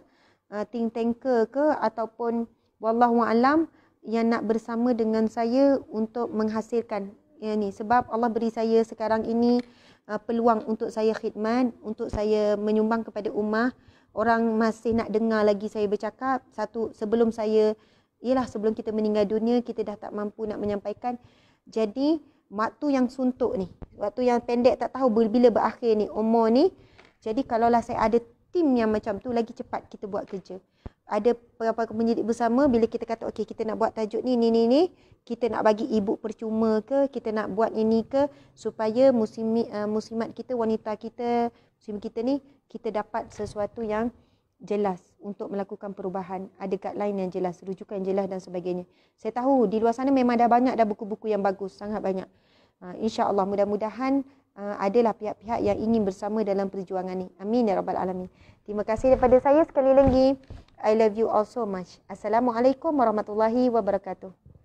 uh, think tanker ke ataupun wallahu alam yang nak bersama dengan saya untuk menghasilkan ya ni sebab Allah beri saya sekarang ini uh, peluang untuk saya khidmat untuk saya menyumbang kepada ummah orang masih nak dengar lagi saya bercakap satu sebelum saya ialah sebelum kita meninggal dunia kita dah tak mampu nak menyampaikan jadi waktu yang suntuk ni waktu yang pendek tak tahu bila berakhir ni umur ni jadi kalaulah saya ada tim yang macam tu lagi cepat kita buat kerja ada perapai penyidik bersama bila kita kata okey kita nak buat tajuk ni ni ni ni kita nak bagi ibu percuma ke kita nak buat ini ke supaya musim uh, eh, musimat kita wanita kita musim kita ni kita dapat sesuatu yang jelas untuk melakukan perubahan ada lain yang jelas rujukan yang jelas dan sebagainya saya tahu di luar sana memang dah banyak dah buku-buku yang bagus sangat banyak uh, insyaallah mudah-mudahan Uh, adalah pihak-pihak yang ingin bersama dalam perjuangan ini. Amin ya rabbal alamin. Terima kasih daripada saya sekali lagi. I love you all so much. Assalamualaikum warahmatullahi wabarakatuh.